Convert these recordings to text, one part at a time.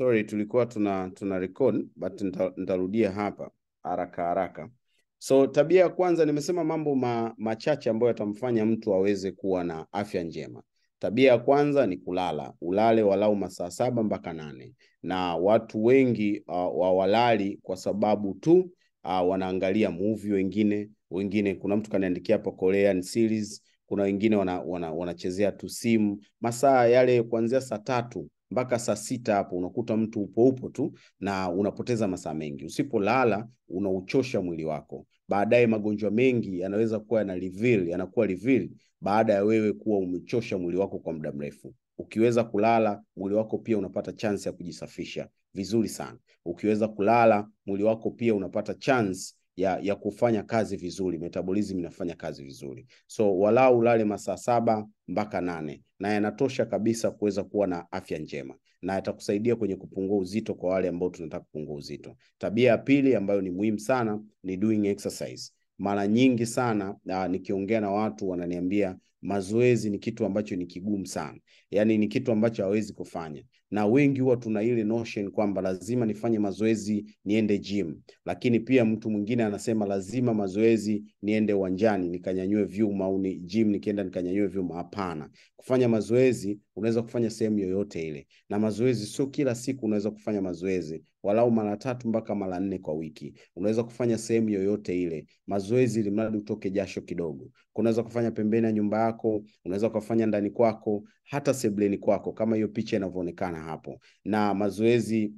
sorry, tulikuwa tuna tuna record but nitarudia hapa haraka haraka. So tabia ya kwanza nimesema mambo ma, machache ambayo yatamfanya mtu aweze kuwa na afya njema. Tabia ya kwanza ni kulala, ulale walau masaa saba mpaka nane, na watu wengi uh, wawalali kwa sababu tu uh, wanaangalia movie. Wengine wengine, kuna mtu kaniandikia hapo Korean series, kuna wengine wanachezea wana, wana tu simu masaa yale kuanzia saa tatu mpaka saa sita hapo unakuta mtu upo upo tu na unapoteza masaa mengi. Usipolala unauchosha mwili wako, baadaye magonjwa mengi yanaweza kuwa yana reveal, yanakuwa reveal baada ya wewe kuwa umechosha mwili wako kwa muda mrefu. Ukiweza kulala, mwili wako pia unapata chance ya kujisafisha vizuri sana. Ukiweza kulala, mwili wako pia unapata chance ya, ya kufanya kazi vizuri, metabolism inafanya kazi vizuri. So walau ulale masaa saba mpaka nane na yanatosha kabisa kuweza kuwa na afya njema na yatakusaidia kwenye kupungua uzito kwa wale ambao tunataka kupungua uzito. Tabia ya pili ambayo ni muhimu sana ni doing exercise. Mara nyingi sana ah, nikiongea na watu wananiambia mazoezi ni kitu ambacho ni kigumu sana, yaani ni kitu ambacho hawezi kufanya na wengi huwa tuna ile notion kwamba lazima nifanye mazoezi niende gym, lakini pia mtu mwingine anasema lazima mazoezi niende uwanjani nikanyanyue vyuma au ni gym nikienda nikanyanyue vyuma. Hapana, kufanya mazoezi unaweza kufanya sehemu yoyote ile, na mazoezi sio kila siku unaweza kufanya mazoezi walau mara tatu mpaka mara nne kwa wiki. Unaweza kufanya sehemu yoyote ile mazoezi, ili mradi utoke jasho kidogo. Unaweza kufanya pembeni ya nyumba yako, unaweza ukafanya ndani kwako, hata sebleni kwako, kama hiyo picha inavyoonekana hapo. Na mazoezi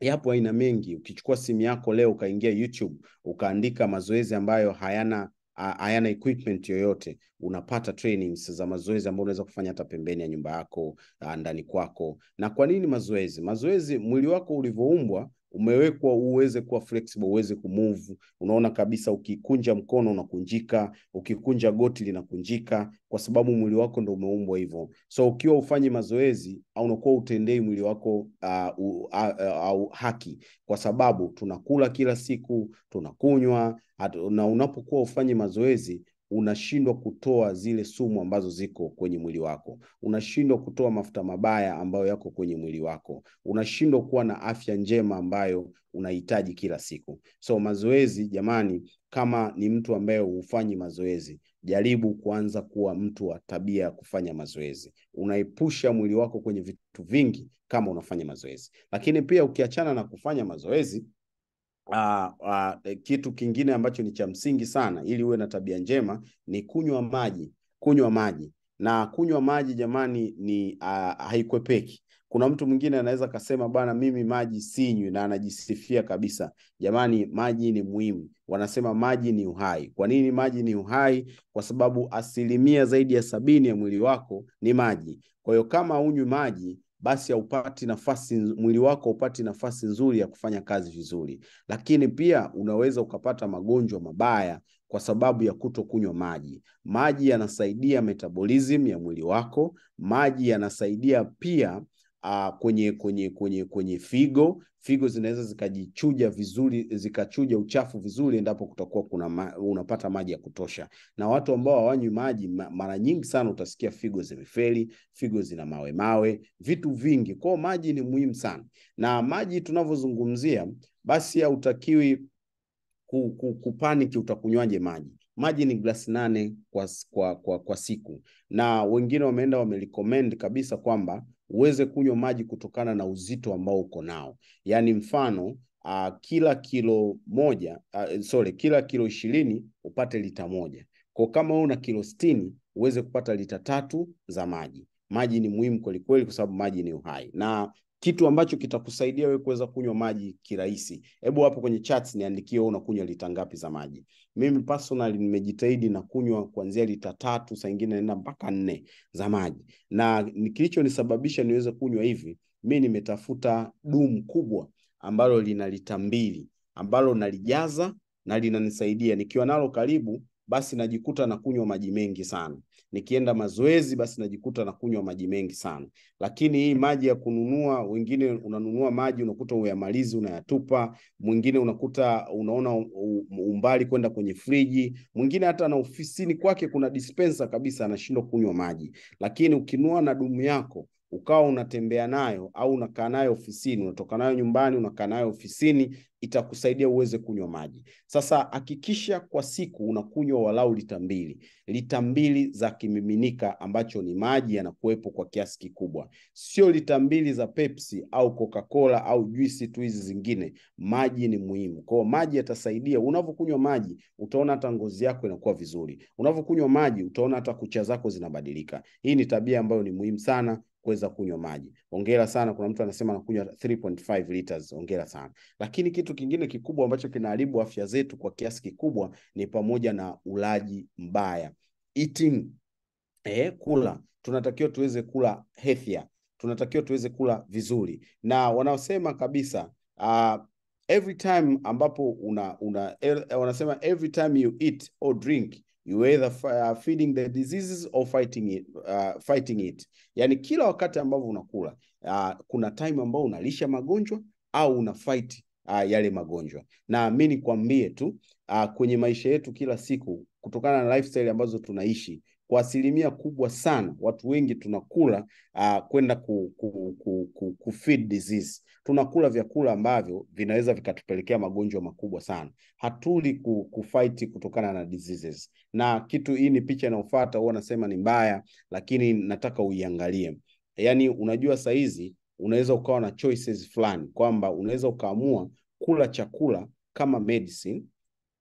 yapo aina mengi. Ukichukua simu yako leo ukaingia YouTube ukaandika mazoezi ambayo hayana hayana equipment yoyote, unapata trainings za mazoezi ambayo unaweza kufanya hata pembeni ya nyumba yako, ndani kwako. Na kwa nini mazoezi? Mazoezi, mwili wako ulivyoumbwa umewekwa uweze kuwa flexible, uweze kumove. Unaona kabisa ukikunja mkono unakunjika, ukikunja goti linakunjika, kwa sababu mwili wako ndo umeumbwa hivyo. So ukiwa ufanye mazoezi au unakuwa utendei mwili wako uh, au uh, uh, uh, uh, haki, kwa sababu tunakula kila siku, tunakunywa na unapokuwa ufanye mazoezi unashindwa kutoa zile sumu ambazo ziko kwenye mwili wako, unashindwa kutoa mafuta mabaya ambayo yako kwenye mwili wako, unashindwa kuwa na afya njema ambayo unahitaji kila siku. So mazoezi, jamani, kama ni mtu ambaye hufanyi mazoezi, jaribu kuanza kuwa mtu wa tabia ya kufanya mazoezi. Unaepusha mwili wako kwenye vitu vingi kama unafanya mazoezi, lakini pia ukiachana na kufanya mazoezi Uh, uh, kitu kingine ambacho ni cha msingi sana ili uwe na tabia njema ni kunywa maji, kunywa maji na kunywa maji jamani, ni uh, haikwepeki. Kuna mtu mwingine anaweza kasema bana, mimi maji sinywi, na anajisifia kabisa. Jamani, maji ni muhimu. Wanasema maji ni uhai. Kwa nini maji ni uhai? Kwa sababu asilimia zaidi ya sabini ya mwili wako ni maji. Kwa hiyo kama unywi maji basi haupati nafasi, mwili wako haupati nafasi nzuri ya kufanya kazi vizuri. Lakini pia unaweza ukapata magonjwa mabaya kwa sababu ya kuto kunywa maji. Maji yanasaidia metabolism ya mwili wako, maji yanasaidia pia uh, kwenye kwenye kwenye kwenye figo. Figo zinaweza zikajichuja vizuri, zikachuja uchafu vizuri endapo kutakuwa kuna ma, unapata maji ya kutosha. Na watu ambao hawanywi maji mara nyingi sana utasikia figo zimefeli, figo zina mawe mawe, vitu vingi. Kwao maji ni muhimu sana, na maji tunavyozungumzia, basi hautakiwi kupaniki utakunywaje maji maji ni glasi nane kwa, kwa, kwa, kwa siku na wengine wameenda wamerecommend kabisa kwamba uweze kunywa maji kutokana na uzito ambao uko nao, yaani mfano uh, kila kilo moja uh, sorry, kila kilo ishirini upate lita moja. Kwa kama una kilo stini uweze kupata lita tatu za maji. Maji ni muhimu kwelikweli, kwa sababu maji ni uhai na kitu ambacho kitakusaidia wewe kuweza kunywa maji kirahisi. Hebu hapo kwenye chats niandikie wewe unakunywa lita ngapi za maji. Mimi personally nimejitahidi na kunywa kuanzia lita tatu, saa ingine naenda mpaka nne za maji, na kilichonisababisha niweze kunywa hivi, mi nimetafuta dumu kubwa ambalo lina lita mbili ambalo nalijaza na linanisaidia nikiwa nalo karibu basi najikuta na kunywa maji mengi sana. Nikienda mazoezi, basi najikuta na kunywa maji mengi sana. Lakini hii maji ya kununua, wengine unanunua maji unakuta uyamalizi unayatupa, mwingine unakuta unaona umbali kwenda kwenye friji, mwingine hata na ofisini kwake kuna dispensa kabisa, anashindwa kunywa maji. Lakini ukinua na dumu yako ukawa unatembea nayo au unakaa nayo ofisini, unatoka nayo nyumbani, unakaa nayo ofisini, itakusaidia uweze kunywa maji. Sasa hakikisha kwa siku unakunywa walau lita mbili, lita mbili za kimiminika ambacho ni maji yanakuwepo kwa kiasi kikubwa, sio lita mbili za Pepsi au Coca-Cola au juisi tu hizi zingine. Maji ni muhimu, kwa maji yatasaidia. Unavyokunywa maji utaona hata ngozi yako inakuwa vizuri, unavyokunywa maji utaona hata kucha zako zinabadilika. Hii ni tabia ambayo ni muhimu sana kuweza kunywa maji. Hongera sana. Kuna mtu anasema anakunywa 3.5 liters, hongera sana. Lakini kitu kingine kikubwa ambacho kinaharibu afya zetu kwa kiasi kikubwa ni pamoja na ulaji mbaya, eating eh, kula. Tunatakiwa tuweze kula healthier, tunatakiwa tuweze kula vizuri, na wanaosema kabisa uh, every time ambapo una, una, eh, wanasema every time you eat or drink you either uh, feeding the diseases or fighting it, uh, fighting it. Yani kila wakati ambavyo unakula uh, kuna time ambao unalisha magonjwa au una fight uh, yale magonjwa. Na mi nikwambie tu uh, kwenye maisha yetu kila siku kutokana na lifestyle ambazo tunaishi kwa asilimia kubwa sana watu wengi tunakula uh, kwenda ku, ku, ku, ku, ku feed disease. Tunakula vyakula ambavyo vinaweza vikatupelekea magonjwa makubwa sana, hatuli ku, kufight kutokana na diseases. Na kitu hii ni picha inayofuata, huwa nasema ni mbaya, lakini nataka uiangalie. Yaani unajua saizi unaweza ukawa na choices fulani kwamba unaweza ukaamua kula chakula kama medicine,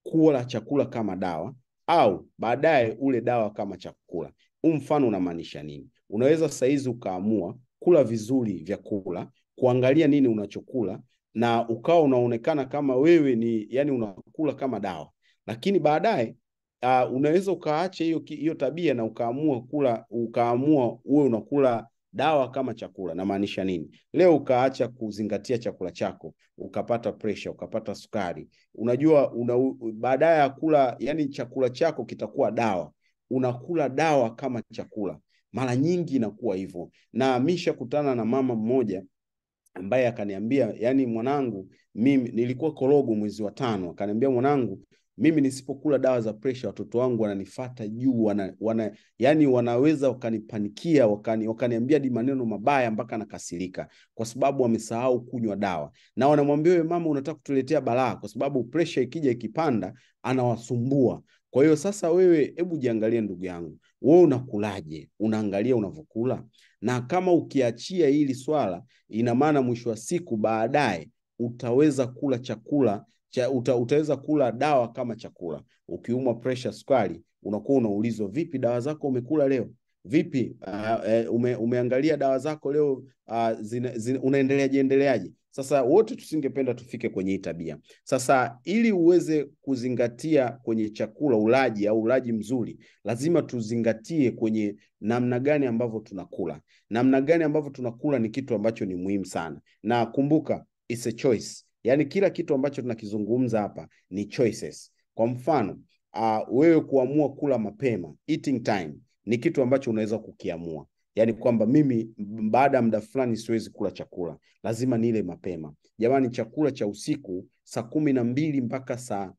kula chakula kama dawa au baadaye ule dawa kama chakula. Huu mfano unamaanisha nini? Unaweza saizi ukaamua kula vizuri vyakula, kuangalia nini unachokula na ukawa unaonekana kama wewe ni yani unakula kama dawa, lakini baadaye uh, unaweza ukaacha hiyo hiyo tabia na ukaamua kula ukaamua uwe unakula dawa kama chakula. Namaanisha nini? Leo ukaacha kuzingatia chakula chako, ukapata presha, ukapata sukari, unajua una, baada ya kula, yani chakula chako kitakuwa dawa, unakula dawa kama chakula. Mara nyingi inakuwa hivyo, na ameshakutana na mama mmoja ambaye akaniambia, yani mwanangu, mimi nilikuwa korogo mwezi wa tano, akaniambia mwanangu mimi nisipokula dawa za presha watoto wangu wananifata juu wana, wana, yani wanaweza wakanipanikia wakani, wakaniambia di maneno mabaya mpaka nakasirika kwa sababu wamesahau kunywa dawa na wanamwambia we mama unataka kutuletea balaa kwa sababu presha ikija ikipanda anawasumbua kwa hiyo sasa wewe hebu jiangalie ndugu yangu wewe unakulaje unaangalia unavyokula na kama ukiachia hili swala ina maana mwisho wa siku baadaye utaweza kula chakula cha uta, utaweza kula dawa kama chakula. Ukiumwa pressure, sukari, unakuwa unaulizwa vipi, dawa zako umekula leo vipi? Uh, eh, ume, umeangalia dawa zako leo uh, zina, zina, Sasa wote tusingependa tufike kwenye hii tabia. Sasa ili uweze kuzingatia kwenye chakula ulaji au ulaji mzuri, lazima tuzingatie kwenye namna gani ambavyo tunakula. Namna gani ambavyo tunakula ni kitu ambacho ni muhimu sana, na kumbuka, it's a choice. Yaani kila kitu ambacho tunakizungumza hapa ni choices. Kwa mfano uh, wewe kuamua kula mapema eating time ni kitu ambacho unaweza kukiamua, yaani kwamba mimi baada ya muda fulani siwezi kula chakula, lazima nile mapema. Jamani, chakula cha usiku saa kumi na mbili mpaka saa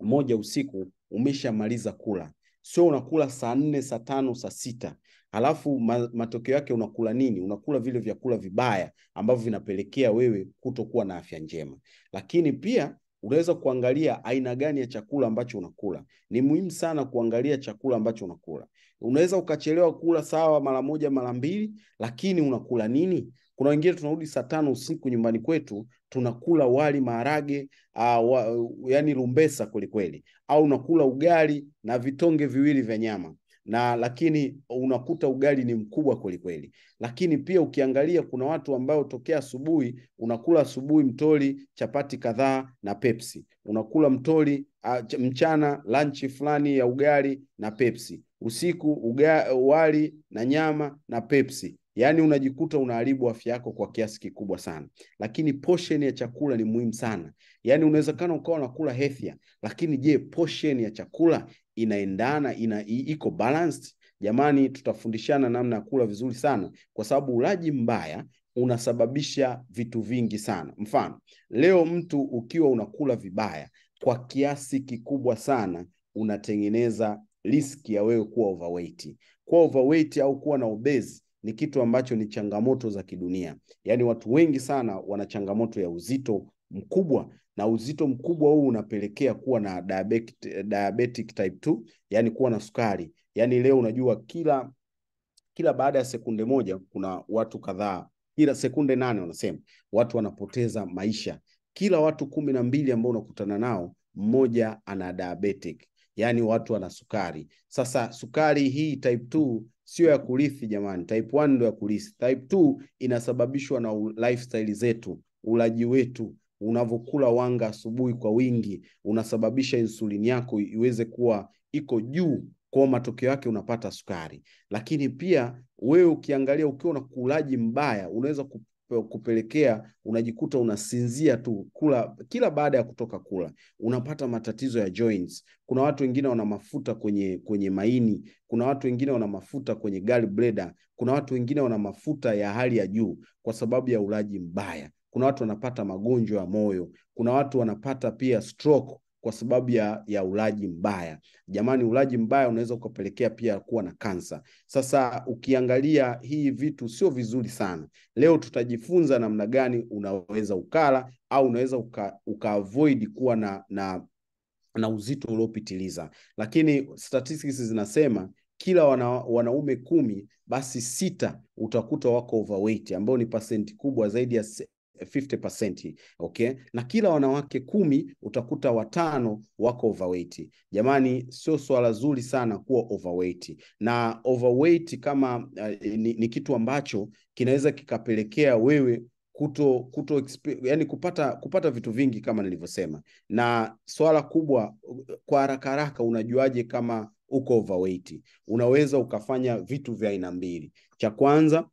moja usiku umeshamaliza kula, sio unakula saa nne, saa tano, saa sita halafu ma, matokeo yake unakula nini? Unakula vile vyakula vibaya ambavyo vinapelekea wewe kutokuwa na afya njema. Lakini pia unaweza kuangalia aina gani ya chakula ambacho unakula. Ni muhimu sana kuangalia chakula ambacho unakula. Unaweza ukachelewa kula sawa, mara moja mara mbili, lakini unakula nini? Kuna wengine tunarudi saa tano usiku nyumbani kwetu tunakula wali maharage, uh, wa, yani rumbesa kwelikweli, au unakula ugali na vitonge viwili vya nyama na lakini unakuta ugali ni mkubwa kwelikweli. Lakini pia ukiangalia kuna watu ambao tokea asubuhi unakula asubuhi mtoli chapati kadhaa na Pepsi, unakula mtoli mchana lunch fulani ya ugali na Pepsi, usiku uga, wali na nyama na Pepsi, yaani unajikuta unaharibu afya yako kwa kiasi kikubwa sana. Lakini portion ya chakula ni muhimu sana, yaani unawezekana ukawa unakula hethia lakini je, portion ya chakula inaendana ina, iko balanced? Jamani, tutafundishana namna ya kula vizuri sana, kwa sababu ulaji mbaya unasababisha vitu vingi sana. Mfano, leo mtu ukiwa unakula vibaya kwa kiasi kikubwa sana, unatengeneza riski ya wewe kuwa overweight. Kuwa overweight au kuwa na obezi ni kitu ambacho ni changamoto za kidunia. Yaani watu wengi sana wana changamoto ya uzito mkubwa na uzito mkubwa huu unapelekea kuwa na diabetic, diabetic type 2, yani kuwa na sukari. Yaani leo unajua kila kila baada ya sekunde moja kuna watu kadhaa, kila sekunde nane wanasema watu wanapoteza maisha. Kila watu kumi na mbili ambao unakutana nao mmoja ana diabetic, yani watu wana sukari. Sasa sukari hii type sio ya kurithi jamani. Type 1 ndio ya kurithi. Type 2 inasababishwa na lifestyle zetu, ulaji wetu, unavyokula wanga asubuhi kwa wingi, unasababisha insulini yako iweze kuwa iko juu kwa matokeo yake unapata sukari. Lakini pia wewe ukiangalia, ukiwa na kulaji mbaya, unaweza kupelekea unajikuta unasinzia tu kula kila baada ya kutoka kula, unapata matatizo ya joints. Kuna watu wengine wana mafuta kwenye kwenye maini, kuna watu wengine wana mafuta kwenye gallbladder, kuna watu wengine wana mafuta ya hali ya juu kwa sababu ya ulaji mbaya. Kuna watu wanapata magonjwa ya moyo, kuna watu wanapata pia stroke kwa sababu ya, ya ulaji mbaya. Jamani, ulaji mbaya unaweza ukapelekea pia kuwa na kansa. Sasa ukiangalia hii vitu sio vizuri sana. Leo tutajifunza namna gani unaweza ukala au unaweza uka, uka kuwa na, na na uzito uliopitiliza, lakini statistics zinasema kila wana, wanaume kumi basi sita utakuta wako overweight, ambao ni pasenti kubwa zaidi ya 50%, okay? Na kila wanawake kumi utakuta watano wako overweight. Jamani, sio swala zuri sana kuwa overweight. Na overweight kama uh, ni, ni kitu ambacho kinaweza kikapelekea wewe kuto, kuto yani kupata kupata vitu vingi kama nilivyosema, na swala kubwa kwa haraka haraka, unajuaje kama uko overweight? Unaweza ukafanya vitu vya aina mbili. Cha kwanza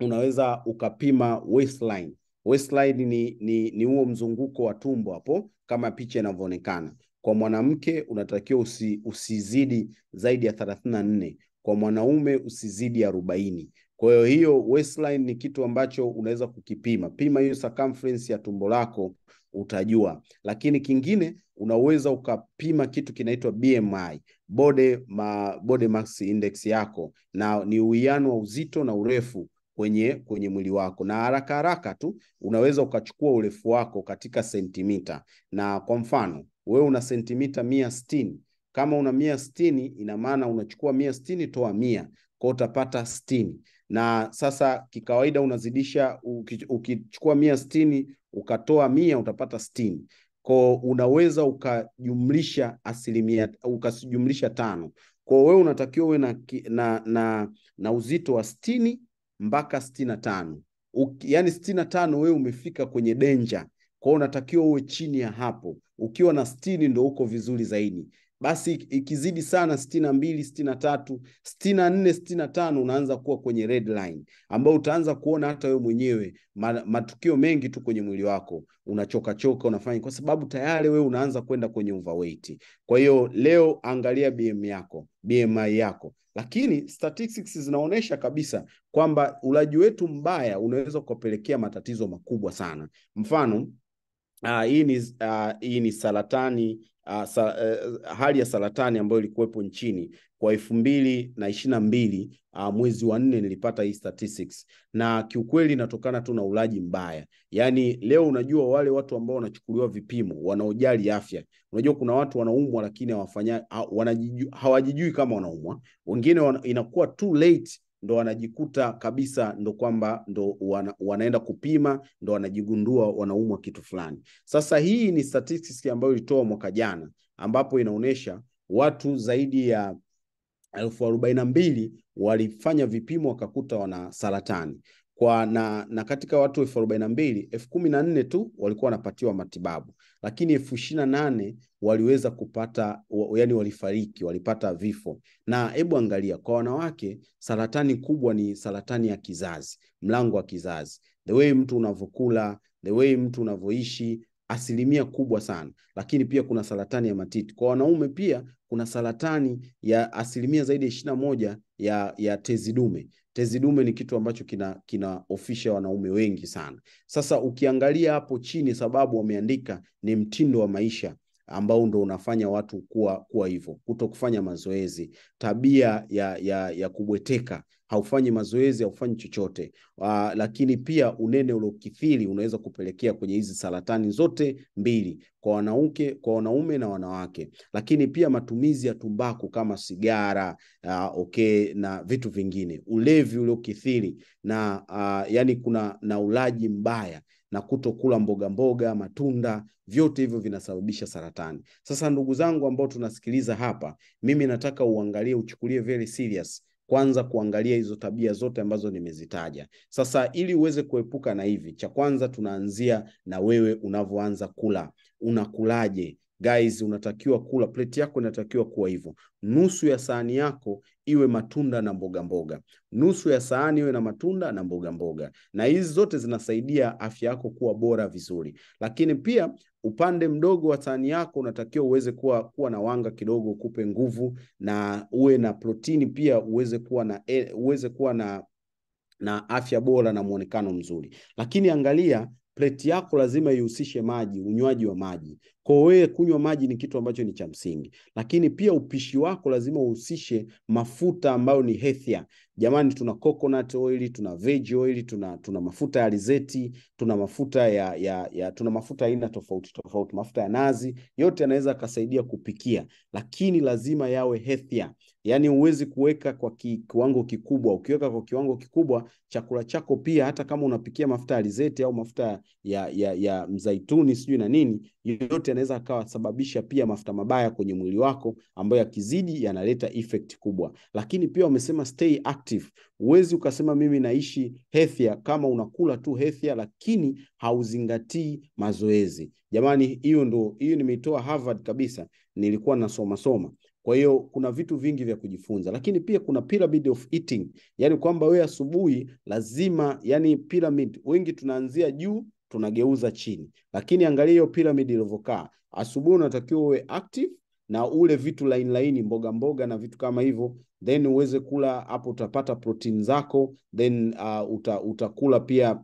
unaweza ukapima waistline waistline ni, ni, ni huo mzunguko wa tumbo hapo kama picha inavyoonekana. Kwa mwanamke unatakiwa usi, usizidi zaidi ya thelathini na nne kwa mwanaume usizidi arobaini. Kwa hiyo hiyo waistline ni kitu ambacho unaweza kukipima pima hiyo circumference ya tumbo lako utajua, lakini kingine unaweza ukapima kitu kinaitwa BMI body, ma, body mass index yako, na ni uwiano wa uzito na urefu kwenye kwenye mwili wako, na haraka haraka tu unaweza ukachukua urefu wako katika sentimita, na kwa mfano wewe una sentimita mia stini kama una mia stini ina maana unachukua mia stini toa mia kwa utapata stini na sasa kikawaida unazidisha ukichukua mia stini ukatoa mia utapata stini ko unaweza ukajumlisha asilimia ukajumlisha tano. Kwa wewe unatakiwa uwe na, na, na, na uzito wa stini mpaka sitini na tano yaani sitini na tano wewe umefika kwenye denja kwao, unatakiwa uwe chini ya hapo. Ukiwa na stini ndo uko vizuri zaidi. Basi ikizidi sana sitini na mbili sitini na tatu sitini na nne sitini na tano unaanza kuwa kwenye red line ambao utaanza kuona hata wewe mwenyewe matukio mengi tu kwenye mwili wako unachoka choka, unafanya kwa sababu tayari wewe unaanza kwenda kwenye overweight. Kwa hiyo leo angalia BM yako BMI yako lakini statistics zinaonyesha kabisa kwamba ulaji wetu mbaya unaweza kupelekea matatizo makubwa sana. Mfano uh, hii ni uh, hii ni saratani uh, sa, uh, hali ya saratani ambayo ilikuwepo nchini kwa elfu mbili na ishirini na mbili uh, mwezi wa nne nilipata hii statistics, na kiukweli inatokana tu na ulaji mbaya. Yaani leo unajua wale watu ambao wanachukuliwa vipimo wanaojali afya, unajua kuna watu wanaumwa lakini hawafanya hawajijui kama wanaumwa, wengine wana, inakuwa too late ndo wanajikuta kabisa ndo kwamba ndo wana, wanaenda kupima ndo wanajigundua wanaumwa kitu fulani. Sasa hii ni statistics ambayo ilitoa mwaka jana, ambapo inaonyesha watu zaidi ya elfu arobaini na mbili walifanya vipimo wakakuta wana saratani kwa na, na katika watu elfu arobaini na mbili elfu kumi na nne tu walikuwa wanapatiwa matibabu, lakini elfu ishirini na nane waliweza kupata wa, yani walifariki, walipata vifo. Na hebu angalia kwa wanawake, saratani kubwa ni saratani ya kizazi, mlango wa kizazi, the way mtu unavyokula, the way mtu unavyoishi asilimia kubwa sana, lakini pia kuna saratani ya matiti kwa wanaume. Pia kuna saratani ya asilimia zaidi ya ishirina moja ya ya tezi dume. Tezi dume ni kitu ambacho kina kinaofisha wanaume wengi sana. Sasa ukiangalia hapo chini, sababu wameandika ni mtindo wa maisha ambao ndo unafanya watu kuwa kuwa hivyo, kuto kufanya mazoezi, tabia ya ya, ya kubweteka haufanyi mazoezi, haufanyi chochote uh, lakini pia unene uliokithiri unaweza kupelekea kwenye hizi saratani zote mbili, kwa wanauke, kwa wanaume na wanawake. Lakini pia matumizi ya tumbaku kama sigara uh, okay, na vitu vingine, ulevi uliokithiri na uh, yani kuna na ulaji mbaya na kutokula mboga mboga, matunda, vyote hivyo vinasababisha saratani. Sasa ndugu zangu ambao tunasikiliza hapa, mimi nataka uangalie, uchukulie very serious kwanza kuangalia hizo tabia zote ambazo nimezitaja. Sasa ili uweze kuepuka na hivi, cha kwanza tunaanzia na wewe unavyoanza kula. Unakulaje? Guys, unatakiwa kula, plate yako inatakiwa kuwa hivyo, nusu ya sahani yako iwe matunda na mboga mboga, nusu ya sahani iwe na matunda na mboga mboga, na hizi zote zinasaidia afya yako kuwa bora vizuri. Lakini pia upande mdogo wa tani yako unatakiwa uweze kuwa, kuwa na wanga kidogo ukupe nguvu na uwe na protini pia uweze kuwa na eh, uweze kuwa na na afya bora na mwonekano mzuri. Lakini angalia pleti yako lazima ihusishe maji, unywaji wa maji. Kwa wewe kunywa maji ni kitu ambacho ni cha msingi, lakini pia upishi wako lazima uhusishe mafuta ambayo ni hethia Jamani, tuna coconut oil, tuna veg oil, tuna tuna mafuta ya alizeti, tuna mafuta ya, ya, ya tuna mafuta aina tofauti tofauti, mafuta ya nazi, yote yanaweza akasaidia kupikia, lakini lazima yawe hethia yani huwezi kuweka kwa kiwango kikubwa. Ukiweka kwa kiwango kikubwa, chakula chako pia, hata kama unapikia mafuta ya alizeti au mafuta ya ya, ya mzaituni sijui na nini, yote yanaweza akawasababisha pia mafuta mabaya kwenye mwili wako, ambayo yakizidi yanaleta effect kubwa. Lakini pia wamesema stay active. Huwezi ukasema mimi naishi healthier kama unakula tu healthier, lakini hauzingatii mazoezi. Jamani, hiyo ndo hiyo nimeitoa Harvard kabisa, nilikuwa nasoma soma kwa hiyo kuna vitu vingi vya kujifunza, lakini pia kuna pyramid of eating, yani kwamba wewe asubuhi lazima, yani pyramid, wengi tunaanzia juu tunageuza chini, lakini angalia hiyo pyramid ilivyokaa. Asubuhi unatakiwa uwe active na ule vitu laini laini, mboga mboga na vitu kama hivyo, then uweze kula hapo, utapata protein zako, then uh, uta, utakula pia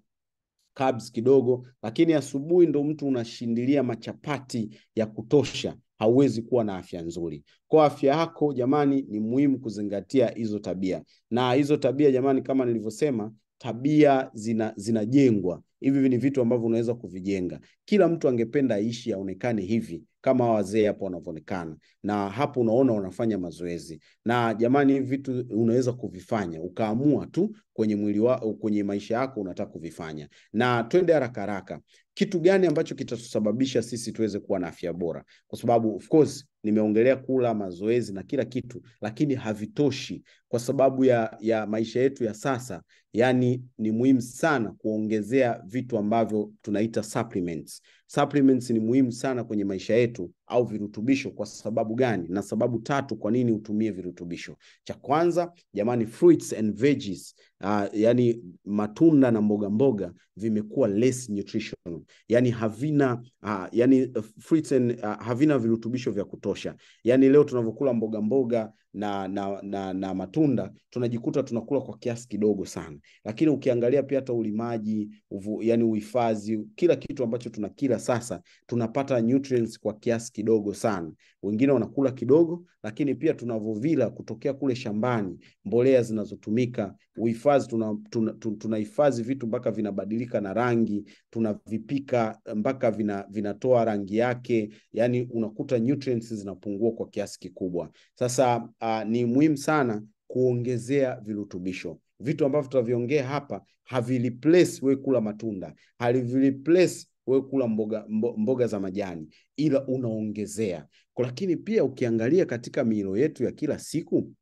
carbs kidogo, lakini asubuhi ndo mtu unashindilia machapati ya kutosha hauwezi kuwa na afya nzuri. Kwa afya yako jamani, ni muhimu kuzingatia hizo tabia, na hizo tabia jamani, kama nilivyosema, tabia zina zinajengwa. Hivi ni vitu ambavyo unaweza kuvijenga. Kila mtu angependa aishi aonekane hivi kama wazee hapo wanavyoonekana, na hapo unaona wanafanya mazoezi. Na jamani, hivi vitu unaweza kuvifanya ukaamua tu kwenye mwili wako, kwenye maisha yako unataka kuvifanya, na twende haraka haraka kitu gani ambacho kitatusababisha sisi tuweze kuwa na afya bora, kwa sababu of course nimeongelea kula, mazoezi na kila kitu, lakini havitoshi kwa sababu ya, ya maisha yetu ya sasa. Yani ni muhimu sana kuongezea vitu ambavyo tunaita supplements. Supplements ni muhimu sana kwenye maisha yetu au virutubisho. Kwa sababu gani? Na sababu tatu kwa nini utumie virutubisho. Cha kwanza, jamani, fruits and veggies uh, yani matunda na mboga mboga vimekuwa less nutritional, yani havina uh, yani fruits and, uh, havina virutubisho vya kutosha kutosha. Yaani leo tunavyokula mboga mboga na, na, na, na matunda tunajikuta tunakula kwa kiasi kidogo sana, lakini ukiangalia pia hata ulimaji uvu, yani uhifadhi, kila kitu ambacho tunakila sasa tunapata nutrients kwa kiasi kidogo sana. Wengine wanakula kidogo, lakini pia tunavovila kutokea kule shambani, mbolea zinazotumika, uhifadhi, tunahifadhi tuna, tuna, tuna vitu mpaka vinabadilika na rangi, tunavipika mpaka vina, vinatoa rangi yake, yani unakuta nutrients zinapungua kwa kiasi kikubwa. Sasa uh, ni muhimu sana kuongezea virutubisho. Vitu ambavyo tutaviongea hapa havireplace wewe kula matunda, havireplace wewe kula mboga, mboga za majani, ila unaongezea. Lakini pia ukiangalia katika milo yetu ya kila siku,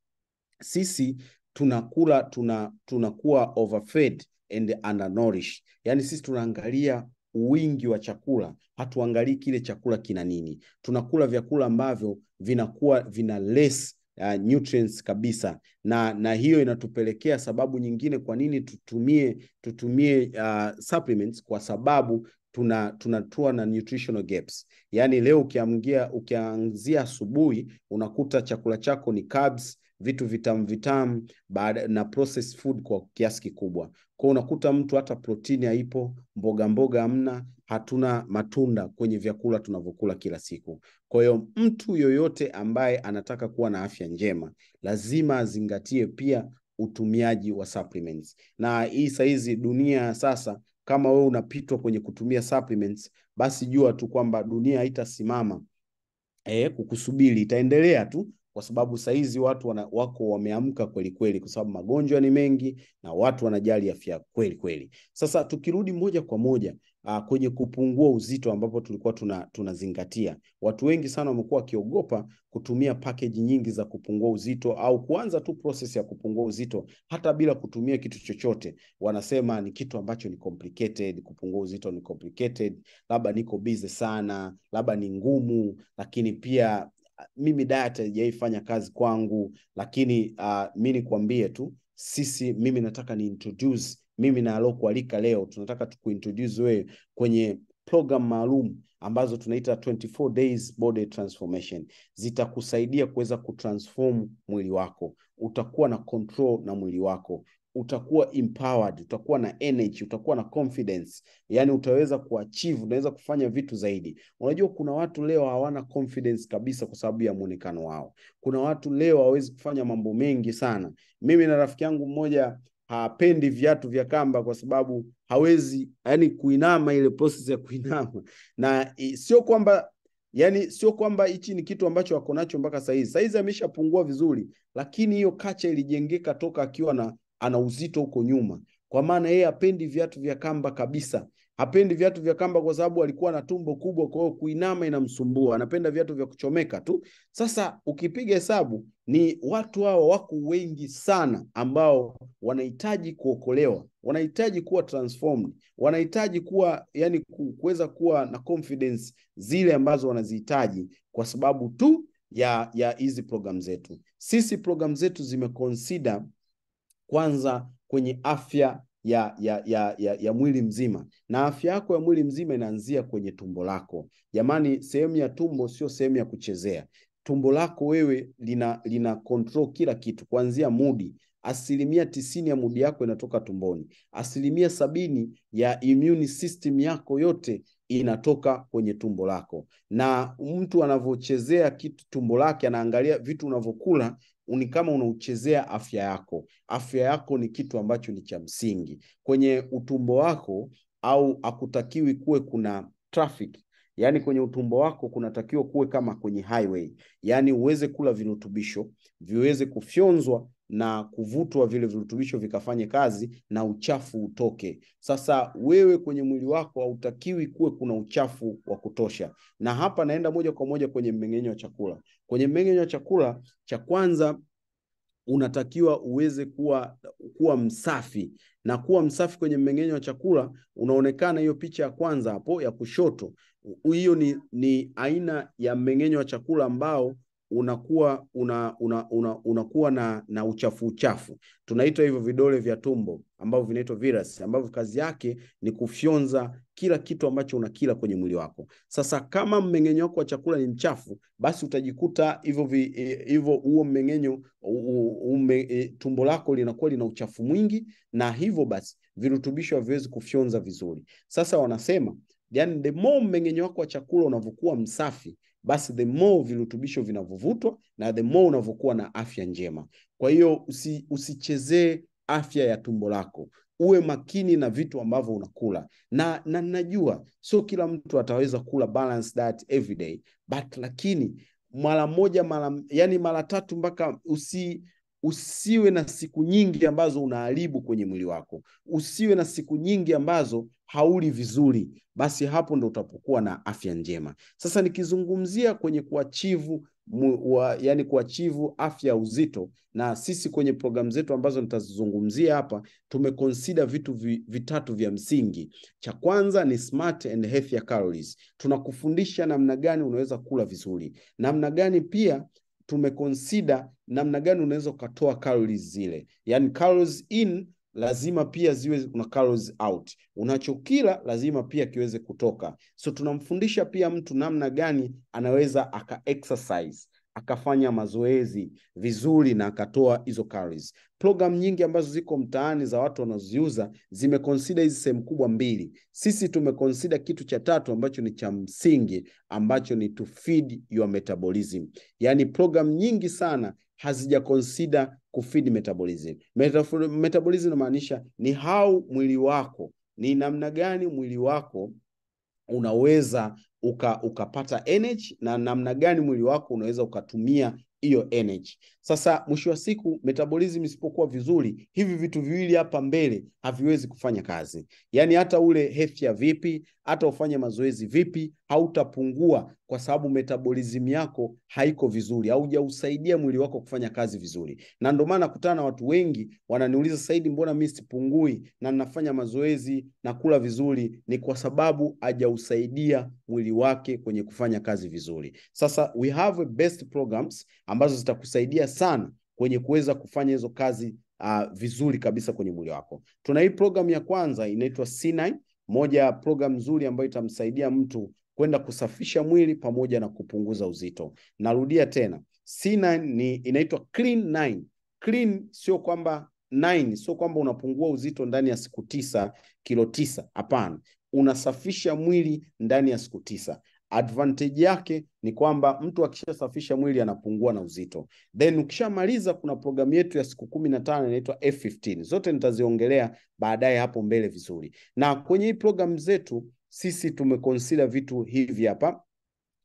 sisi tunakula tuna tunakuwa overfed and undernourished, yaani sisi tunaangalia wingi wa chakula, hatuangalii kile chakula kina nini. Tunakula vyakula ambavyo vinakuwa vina less uh, nutrients kabisa, na na hiyo inatupelekea sababu nyingine kwa nini tutumie tutumie uh, supplements kwa sababu tuna tunatua na nutritional gaps. Yaani leo ukiamgia ukianzia asubuhi unakuta chakula chako ni carbs, vitu vitamu vitamu baada na processed food kwa kiasi kikubwa. Kwa unakuta mtu hata protini haipo, mboga mboga hamna, hatuna matunda kwenye vyakula tunavyokula kila siku. Kwa hiyo mtu yoyote ambaye anataka kuwa na afya njema lazima azingatie pia utumiaji wa supplements. Na hii saizi dunia sasa, kama wewe unapitwa kwenye kutumia supplements, basi jua tu kwamba dunia haitasimama e, kukusubiri, itaendelea tu kwa sababu saizi watu wana, wako wameamka kweli kweli, kwa sababu magonjwa ni mengi na watu wanajali afya kweli kweli. Sasa tukirudi moja kwa moja uh, kwenye kupungua uzito ambapo tulikuwa tuna, tunazingatia, watu wengi sana wamekuwa wakiogopa kutumia package nyingi za kupungua uzito au kuanza tu process ya kupungua uzito hata bila kutumia kitu chochote. Wanasema ni kitu ambacho ni complicated, kupungua uzito ni complicated, labda niko busy sana, labda ni ngumu, lakini pia mimi diet haijaifanya kazi kwangu, lakini uh, mi nikuambie tu sisi, mimi nataka ni introduce mimi na alokualika leo, tunataka tukuintroduce wewe kwenye program maalum ambazo tunaita 24 days body transformation, zitakusaidia kuweza kutransform mwili wako. Utakuwa na control na mwili wako, utakuwa empowered, utakuwa na energy, utakuwa na confidence, yani utaweza kuachieve, unaweza kufanya vitu zaidi. Unajua kuna watu leo hawana confidence kabisa kwa sababu ya muonekano wao. Kuna watu leo hawezi kufanya mambo mengi sana. Mimi na rafiki yangu mmoja hapendi viatu vya kamba kwa sababu hawezi yani kuinama, ile process ya kuinama na sio kwamba yani sio kwamba hichi ni kitu ambacho wako nacho mpaka saizi. Saizi ameshapungua vizuri, lakini hiyo kacha ilijengeka toka akiwa na ana uzito huko nyuma, kwa maana yeye hapendi viatu vya kamba kabisa. Hapendi viatu vya kamba kwa sababu alikuwa na tumbo kubwa, kwa hiyo kuinama inamsumbua. Anapenda viatu vya kuchomeka tu. Sasa ukipiga hesabu, ni watu hao wako wengi sana ambao wanahitaji kuokolewa, wanahitaji kuwa transformed, wanahitaji kuwa yani, kuweza kuwa na confidence zile ambazo wanazihitaji kwa sababu tu ya ya hizi programu zetu. Sisi programu zetu zimeconsider kwanza kwenye afya ya ya, ya ya ya mwili mzima, na afya yako ya mwili mzima inaanzia kwenye tumbo lako. Jamani, sehemu ya tumbo sio sehemu ya kuchezea. Tumbo lako wewe lina lina control kila kitu, kuanzia mudi Asilimia tisini ya mudi yako inatoka tumboni. Asilimia sabini ya immune system yako yote inatoka kwenye tumbo lako, na mtu anavyochezea kitu tumbo lake, anaangalia vitu unavyokula ni kama unauchezea afya yako. Afya yako ni kitu ambacho ni cha msingi kwenye utumbo wako, au akutakiwi kuwe kuna traffic Yani kwenye utumbo wako kunatakiwa kuwe kama kwenye highway, yani uweze kula virutubisho viweze kufyonzwa na kuvutwa, vile virutubisho vikafanye kazi na uchafu utoke. Sasa wewe kwenye mwili wako hautakiwi kuwe kuna uchafu wa kutosha, na hapa naenda moja kwa moja kwenye mmeng'enyo wa chakula. Kwenye mmeng'enyo wa chakula, cha kwanza unatakiwa uweze kuwa kuwa msafi na kuwa msafi kwenye mmeng'enyo wa chakula unaonekana hiyo picha ya kwanza hapo ya kushoto. Hiyo ni, ni aina ya mmeng'enyo wa chakula ambao unakuwa una, una, una, unakuwa na na uchafu uchafu, tunaitwa hivyo vidole vya tumbo ambavyo vinaitwa virus, ambavyo kazi yake ni kufyonza kila kitu ambacho unakila kwenye mwili wako. Sasa kama mmeng'enyo wako wa chakula ni mchafu, basi utajikuta hivyo hivyo, huo mmeng'enyo, e, tumbo lako linakuwa lina uchafu mwingi, na hivyo basi virutubisho haviwezi kufyonza vizuri. Sasa wanasema yani, the more mmeng'enyo wako wa chakula unavyokuwa msafi basi the more virutubisho vinavyovutwa na the more unavyokuwa na afya njema. Kwa hiyo usi, usichezee afya ya tumbo lako, uwe makini na vitu ambavyo unakula na na najua sio kila mtu ataweza kula balanced diet every day but lakini mara moja mara yani mara tatu mpaka usi Usiwe na siku nyingi ambazo unaharibu kwenye mwili wako, usiwe na siku nyingi ambazo hauli vizuri, basi hapo ndo utapokuwa na afya njema. Sasa nikizungumzia kwenye kuachivu yani kuachivu afya ya uzito, na sisi kwenye programu zetu ambazo nitazizungumzia hapa tumekonsida vitu vi, vitatu vya msingi. Cha kwanza ni smart and healthier calories, tunakufundisha namna gani unaweza kula vizuri, namna gani pia tumekonsida namna gani unaweza ukatoa calories zile, yani calories in lazima pia ziwe kuna calories out. Unachokila lazima pia kiweze kutoka. So tunamfundisha pia mtu namna gani anaweza aka exercise akafanya mazoezi vizuri na akatoa hizo carries. Program nyingi ambazo ziko mtaani za watu wanaziuza zimeconsider hizi sehemu kubwa mbili. Sisi tumeconsider kitu cha tatu ambacho ni cha msingi ambacho ni to feed your metabolism, yaani program nyingi sana hazija konsida kufeed metabolism. Metabolism inamaanisha ni how mwili wako, ni namna gani mwili wako unaweza uka, ukapata energy na namna gani mwili wako unaweza ukatumia hiyo energy. Sasa mwisho wa siku metabolism isipokuwa vizuri, hivi vitu viwili hapa mbele haviwezi kufanya kazi. Yaani hata ule healthy vipi, hata ufanye mazoezi vipi, hautapungua kwa sababu metabolism yako haiko vizuri, haujausaidia mwili wako kufanya kazi vizuri. Na ndio maana nakutana na watu wengi wananiuliza, Saidi, mbona mimi sipungui na ninafanya mazoezi na kula vizuri? Ni kwa sababu hajausaidia mwili wake kwenye kufanya kazi vizuri. Sasa we have best programs ambazo zitakusaidia sana kwenye kuweza kufanya hizo kazi uh, vizuri kabisa kwenye mwili wako. Tuna hii program ya kwanza inaitwa C9, moja ya program nzuri ambayo itamsaidia mtu kwenda kusafisha mwili pamoja na kupunguza uzito. Narudia tena, C9 ni inaitwa clean 9. Clean sio kwamba 9 sio kwamba unapungua uzito ndani ya siku tisa kilo tisa. Hapana, unasafisha mwili ndani ya siku tisa. Advantage yake ni kwamba mtu akishasafisha mwili anapungua na uzito. Then ukishamaliza, kuna programu yetu ya siku kumi na tano inaitwa F15. Zote nitaziongelea baadaye hapo mbele vizuri, na kwenye hii programu zetu sisi tumekonsida vitu hivi hapa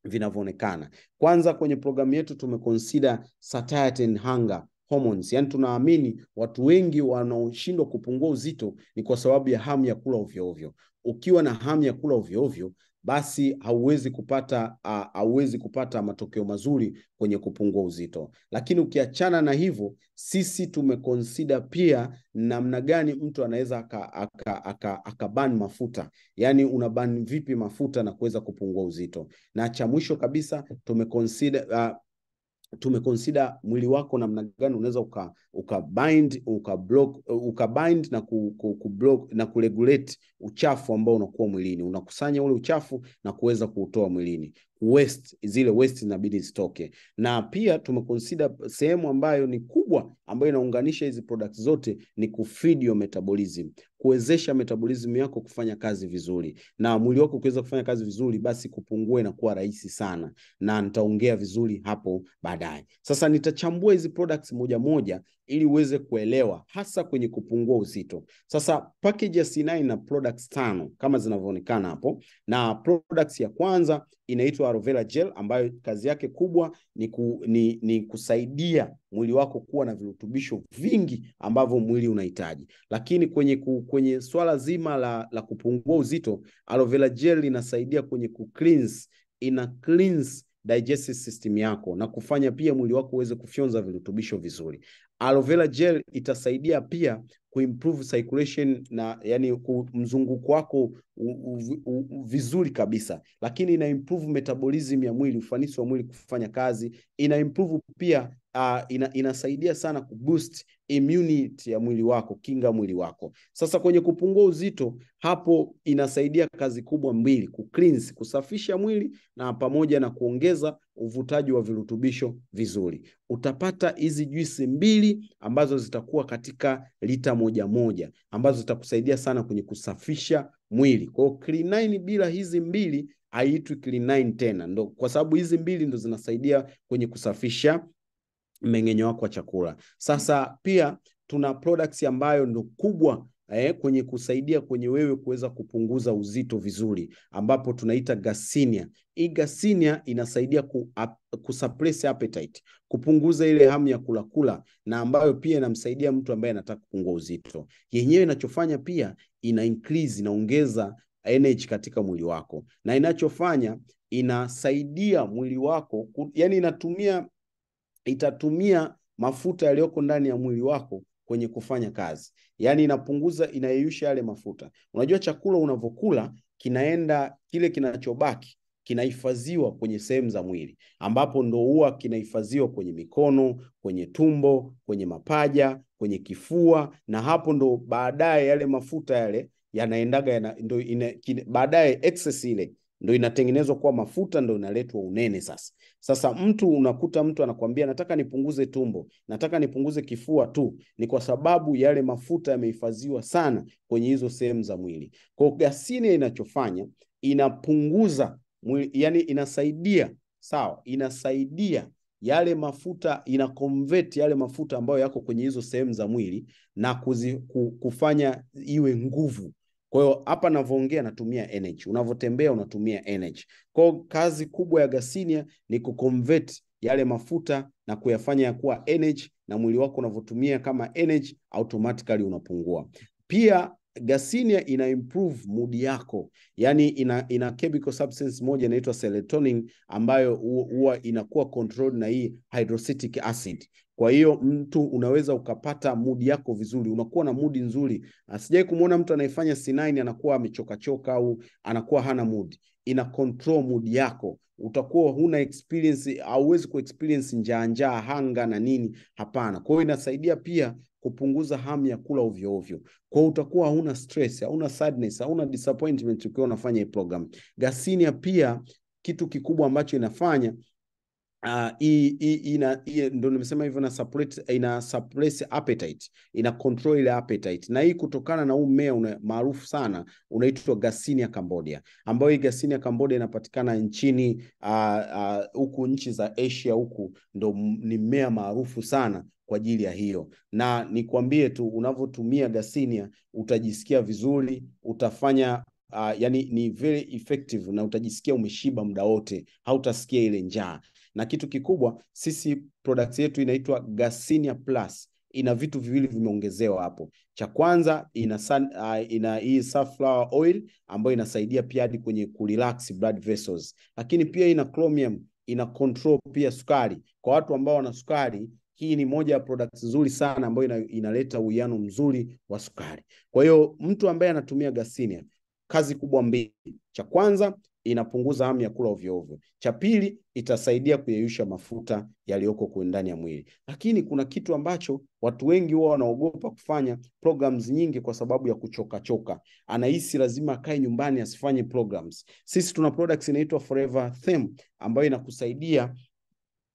vinavyoonekana. Kwanza kwenye programu yetu tumekonsida satiety and hunger hormones, yani tunaamini watu wengi wanaoshindwa kupungua uzito ni kwa sababu ya hamu ya kula ovyo ovyo. Ukiwa na hamu ya kula ovyo ovyo, basi hauwezi kupata hauwezi kupata matokeo mazuri kwenye kupungua uzito. Lakini ukiachana na hivyo, sisi tumekonsida pia namna gani mtu anaweza akaban mafuta, yaani unaban vipi mafuta na kuweza kupungua uzito. Na cha mwisho kabisa tumekonsida tumekonsida mwili wako namna gani unaweza uka, uka bind uka block uka bind na ku, ku, ku block, na kuregulate uchafu ambao unakuwa mwilini. Unakusanya ule uchafu na kuweza kuutoa mwilini west zile west zinabidi zitoke, na pia tumekonsida sehemu ambayo ni kubwa ambayo inaunganisha hizi product zote ni kufeed your metabolism, kuwezesha metabolism yako kufanya kazi vizuri, na mwili wako ukiweza kufanya kazi vizuri, basi kupungua inakuwa rahisi sana, na nitaongea vizuri hapo baadaye. Sasa nitachambua hizi products moja moja ili uweze kuelewa hasa kwenye kupungua uzito. Sasa package ya C9 ina products tano kama zinavyoonekana hapo, na products ya kwanza inaitwa aloe vera gel ambayo kazi yake kubwa ni, ku, ni, ni kusaidia mwili wako kuwa na virutubisho vingi ambavyo mwili unahitaji, lakini kwenye, ku, kwenye swala zima la, la kupungua uzito aloe vera gel inasaidia kwenye ku cleanse, ina cleanse digestive system yako na kufanya pia mwili wako uweze kufyonza virutubisho vizuri. Aloe vera gel itasaidia pia kuimprove circulation na yani mzunguko wako vizuri kabisa, lakini ina improve metabolism ya mwili, ufanisi wa mwili kufanya kazi, ina improve pia uh, ina, inasaidia sana kuboost immunity ya mwili wako, kinga mwili wako. Sasa kwenye kupungua uzito, hapo inasaidia kazi kubwa mbili, ku cleanse, kusafisha mwili na pamoja na kuongeza uvutaji wa virutubisho vizuri. Utapata hizi juisi mbili ambazo zitakuwa katika lita moja moja ambazo zitakusaidia sana kwenye kusafisha mwili. Kwa hiyo Clean9 bila hizi mbili haiitwi Clean9 tena, ndo kwa sababu hizi mbili ndo zinasaidia kwenye kusafisha mmeng'enyo wako wa chakula. Sasa pia tuna products ambayo ndo kubwa eh, kwenye kusaidia kwenye wewe kuweza kupunguza uzito vizuri, ambapo tunaita gasinia. Hii gasinia inasaidia ku, kusuppress appetite, kupunguza ile hamu ya kula kula, na ambayo pia inamsaidia mtu ambaye anataka kupungua uzito. Yenyewe inachofanya pia ina increase, inaongeza energy katika mwili wako, na inachofanya inasaidia mwili wako, yani inatumia itatumia mafuta yaliyoko ndani ya mwili wako kwenye kufanya kazi, yaani inapunguza, inayeyusha yale mafuta. Unajua chakula unavyokula kinaenda, kile kinachobaki kinahifadhiwa kwenye sehemu za mwili, ambapo ndo huwa kinahifadhiwa kwenye mikono, kwenye tumbo, kwenye mapaja, kwenye kifua, na hapo ndo baadaye yale mafuta yale yanaendaga yana, ndo baadaye excess ile ndo inatengenezwa kuwa mafuta, ndo inaletwa unene sasa sasa mtu unakuta mtu anakwambia nataka nipunguze tumbo, nataka nipunguze kifua tu, ni kwa sababu yale mafuta yamehifadhiwa sana kwenye hizo sehemu za mwili. Kwa gasine inachofanya inapunguza mwili, yani inasaidia sawa, inasaidia yale mafuta ina convert yale mafuta ambayo yako kwenye hizo sehemu za mwili na kuzi, kufanya iwe nguvu kwa hiyo hapa ninavyoongea natumia energy, unavyotembea unatumia energy. Kwa hiyo kazi kubwa ya gasinia ni kuconvert yale mafuta na kuyafanya ya kuwa energy, na mwili wako unavyotumia kama energy automatically unapungua. Pia gasinia ina improve mood yako, yaani ina, ina chemical substance moja inaitwa serotonin ambayo huwa inakuwa controlled na hii hydrocetic acid. Kwa hiyo mtu unaweza ukapata mudi yako vizuri, unakuwa na mudi nzuri. Asijai kumwona mtu anayefanya C9 anakuwa amechokachoka au anakuwa hana mudi. Ina control mudi yako utakuwa huna experience hauwezi ku experience njaa njaa hanga na nini hapana. Kwa hiyo inasaidia pia kupunguza hamu ya kula ovyo ovyo. Kwa utakuwa hauna stress, hauna sadness, hauna disappointment ukiwa unafanya hii program. Gasinia pia kitu kikubwa ambacho inafanya Uh, ndo nimesema hivyo ina suppress, ina suppress appetite, ina control ile appetite, na hii kutokana na huu mmea maarufu sana unaitwa Garcinia cambodia, ambayo hii Garcinia cambodia inapatikana nchini ah, ah, huku uh, uh, nchi za Asia huku ndo ni mmea maarufu sana kwa ajili ya hiyo, na nikwambie tu unavyotumia gasinia utajisikia vizuri, utafanya Uh, yani ni very effective na utajisikia umeshiba muda wote, hautasikia ile njaa na kitu kikubwa, sisi product yetu inaitwa gasinia Plus ina vitu viwili vimeongezewa hapo. Cha kwanza ina sun, uh, ina hii safflower oil ambayo inasaidia pia hadi kwenye kurelax blood vessels, lakini pia ina chromium, ina control pia sukari. Kwa watu ambao wana sukari, hii ni moja ya product nzuri sana ambayo ina, inaleta uwiano mzuri wa sukari. Kwa hiyo mtu ambaye anatumia gasinia kazi kubwa mbili. Cha kwanza inapunguza hamu ya kula ovyo ovyo. Cha pili, itasaidia kuyeyusha mafuta yaliyoko ndani ya mwili. Lakini kuna kitu ambacho watu wengi huwa wanaogopa kufanya programs nyingi kwa sababu ya kuchoka choka, anahisi lazima akae nyumbani asifanye programs. Sisi tuna products inaitwa Forever Therm ambayo inakusaidia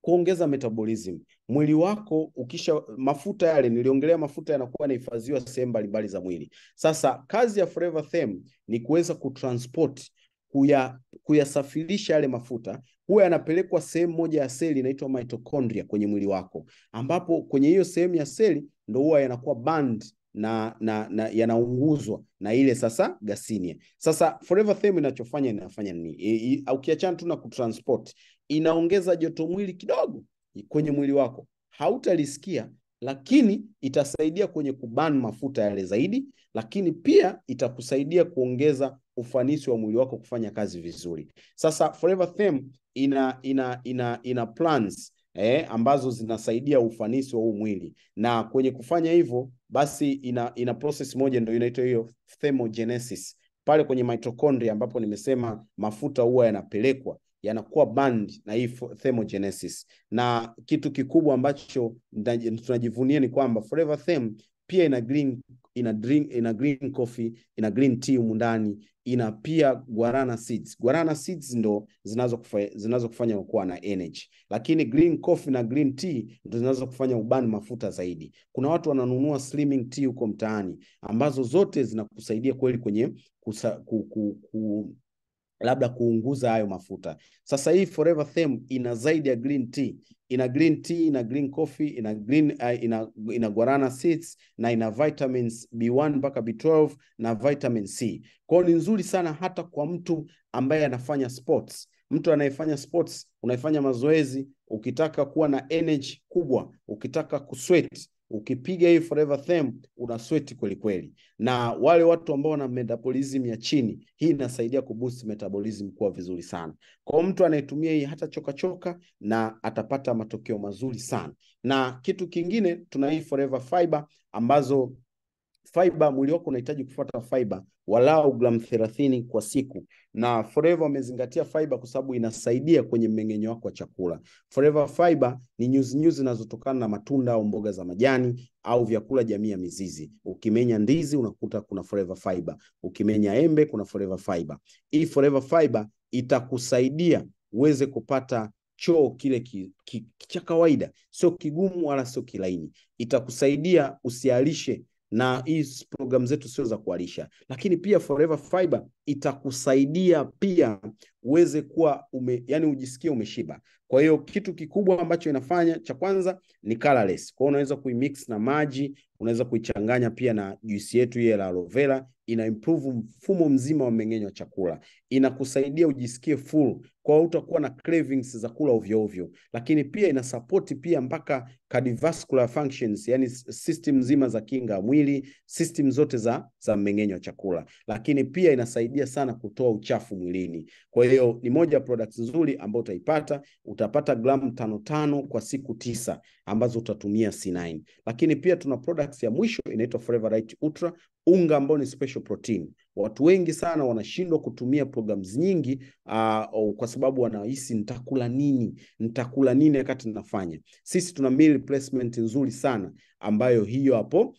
kuongeza metabolism. Mwili wako ukisha mafuta yale niliongelea, mafuta yanakuwa yanahifadhiwa sehemu mbalimbali za mwili. Sasa kazi ya Forever Therm ni kuweza kutransport kuya kuyasafirisha yale mafuta huwa yanapelekwa sehemu moja ya seli inaitwa mitochondria kwenye mwili wako, ambapo kwenye hiyo sehemu ya seli ndo huwa yanakuwa band na, na, na yanaunguzwa na ile sasa gasinia. Sasa forever therm inachofanya inafanya nini? E, e, ukiachana tu na kutransport, inaongeza joto mwili kidogo kwenye mwili wako, hautalisikia lakini itasaidia kwenye kuban mafuta yale zaidi, lakini pia itakusaidia kuongeza ufanisi wa mwili wako kufanya kazi vizuri. Sasa Forever Therm ina ina ina ina plans eh, ambazo zinasaidia ufanisi wa huu mwili, na kwenye kufanya hivyo basi ina ina process moja ndio inaitwa hiyo thermogenesis pale kwenye mitochondria ambapo nimesema mafuta huwa yanapelekwa yanakuwa band na hii thermogenesis. Na kitu kikubwa ambacho tunajivunia ni kwamba Forever Therm pia ina green ina drink, ina green coffee ina green tea humu ndani ina pia guarana seeds. Guarana seeds ndo zinazokufanya zinazokufanya kuwa na energy, lakini green coffee na green tea ndo zinazokufanya ubani mafuta zaidi. Kuna watu wananunua slimming tea huko mtaani ambazo zote zinakusaidia kweli kwenye kusa, ku, ku, ku, labda kuunguza hayo mafuta. Sasa hii Forever Them ina zaidi ya green tea, ina green tea, ina green coffee, ina green uh, ina, ina guarana seeds na ina vitamins B1 mpaka B12 na vitamin C. Kwao ni nzuri sana hata kwa mtu ambaye anafanya sports. Mtu anayefanya sports, unaifanya mazoezi, ukitaka kuwa na energy kubwa, ukitaka kusweat ukipiga hii forever una sweat kweli kweli, na wale watu ambao wana metabolism ya chini, hii inasaidia kuboost metabolism kuwa vizuri sana. Kwa mtu anayetumia hii hata choka choka na atapata matokeo mazuri sana. Na kitu kingine tuna hii forever fiber ambazo fiber mwili wako unahitaji kufuata fiber walau gram 30 kwa siku, na Forever wamezingatia fiber kwa sababu inasaidia kwenye mmeng'enyo wako wa chakula. Forever fiber ni nyuzi nyuzi zinazotokana na matunda au mboga za majani au vyakula jamii ya mizizi. Ukimenya ndizi unakuta kuna Forever fiber, ukimenya embe kuna Forever fiber. Hii Forever fiber itakusaidia uweze kupata choo kile ki, ki, ki cha kawaida, sio kigumu wala sio kilaini. Itakusaidia usialishe na hizi programu zetu sio za kualisha, lakini pia Forever Fiber itakusaidia pia uweze kuwa ume, yani ujisikie umeshiba. Kwa hiyo kitu kikubwa ambacho inafanya cha kwanza ni colorless. Kwa unaweza kuimix na maji, unaweza kuichanganya pia na juisi yetu ile ya aloe vera, ina improve mfumo mzima wa mengenyo wa chakula, inakusaidia ujisikie full kwa utakuwa na cravings za kula ovyo ovyo, lakini pia ina support pia mpaka cardiovascular functions, yani system nzima za kinga mwili, system zote za za mmeng'enyo wa chakula, lakini pia inasaidia sana kutoa uchafu mwilini. Kwa hiyo ni moja ya nzuri ambayo utaipata. Utapata gramu tano tano kwa siku tisa ambazo utatumia C9, lakini pia tuna products ya mwisho inaitwa Forever Lite Ultra, unga ambao ni special protein. Watu wengi sana wanashindwa kutumia programs nyingi uh, kwa sababu wanahisi nitakula nini, nitakula nini wakati nafanya Sisi tuna meal placement nzuri sana ambayo hiyo hapo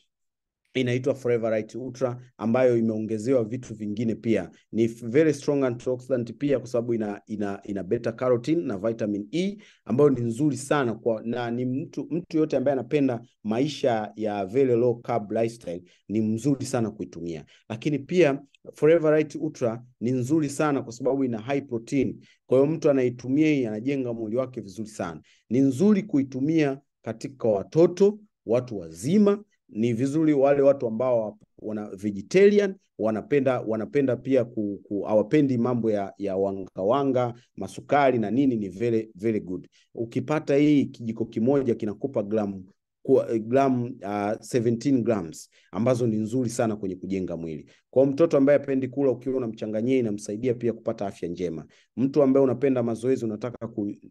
inaitwa Forever Right Ultra ambayo imeongezewa vitu vingine pia. Ni very strong antioxidant pia kwa sababu ina, ina, ina beta carotene na vitamin E ambayo ni nzuri sana kwa, na ni mtu mtu yote ambaye anapenda maisha ya very low carb lifestyle ni mzuri sana kuitumia. Lakini pia Forever Right Ultra ni nzuri sana kwa sababu ina high protein. Kwa hiyo mtu anaitumia hii anajenga mwili wake vizuri sana. Ni nzuri kuitumia katika watoto, watu wazima ni vizuri wale watu ambao wana vegetarian wanapenda wanapenda pia ku, ku hawapendi mambo ya ya wanga wanga masukari na nini, ni very very good. Ukipata hii kijiko kimoja kinakupa gramu kuwa gramu uh, 17 grams ambazo ni nzuri sana kwenye kujenga mwili. Kwa mtoto ambaye apendi kula, ukiwa unamchanganyia inamsaidia pia kupata afya njema. Mtu ambaye unapenda mazoezi, unataka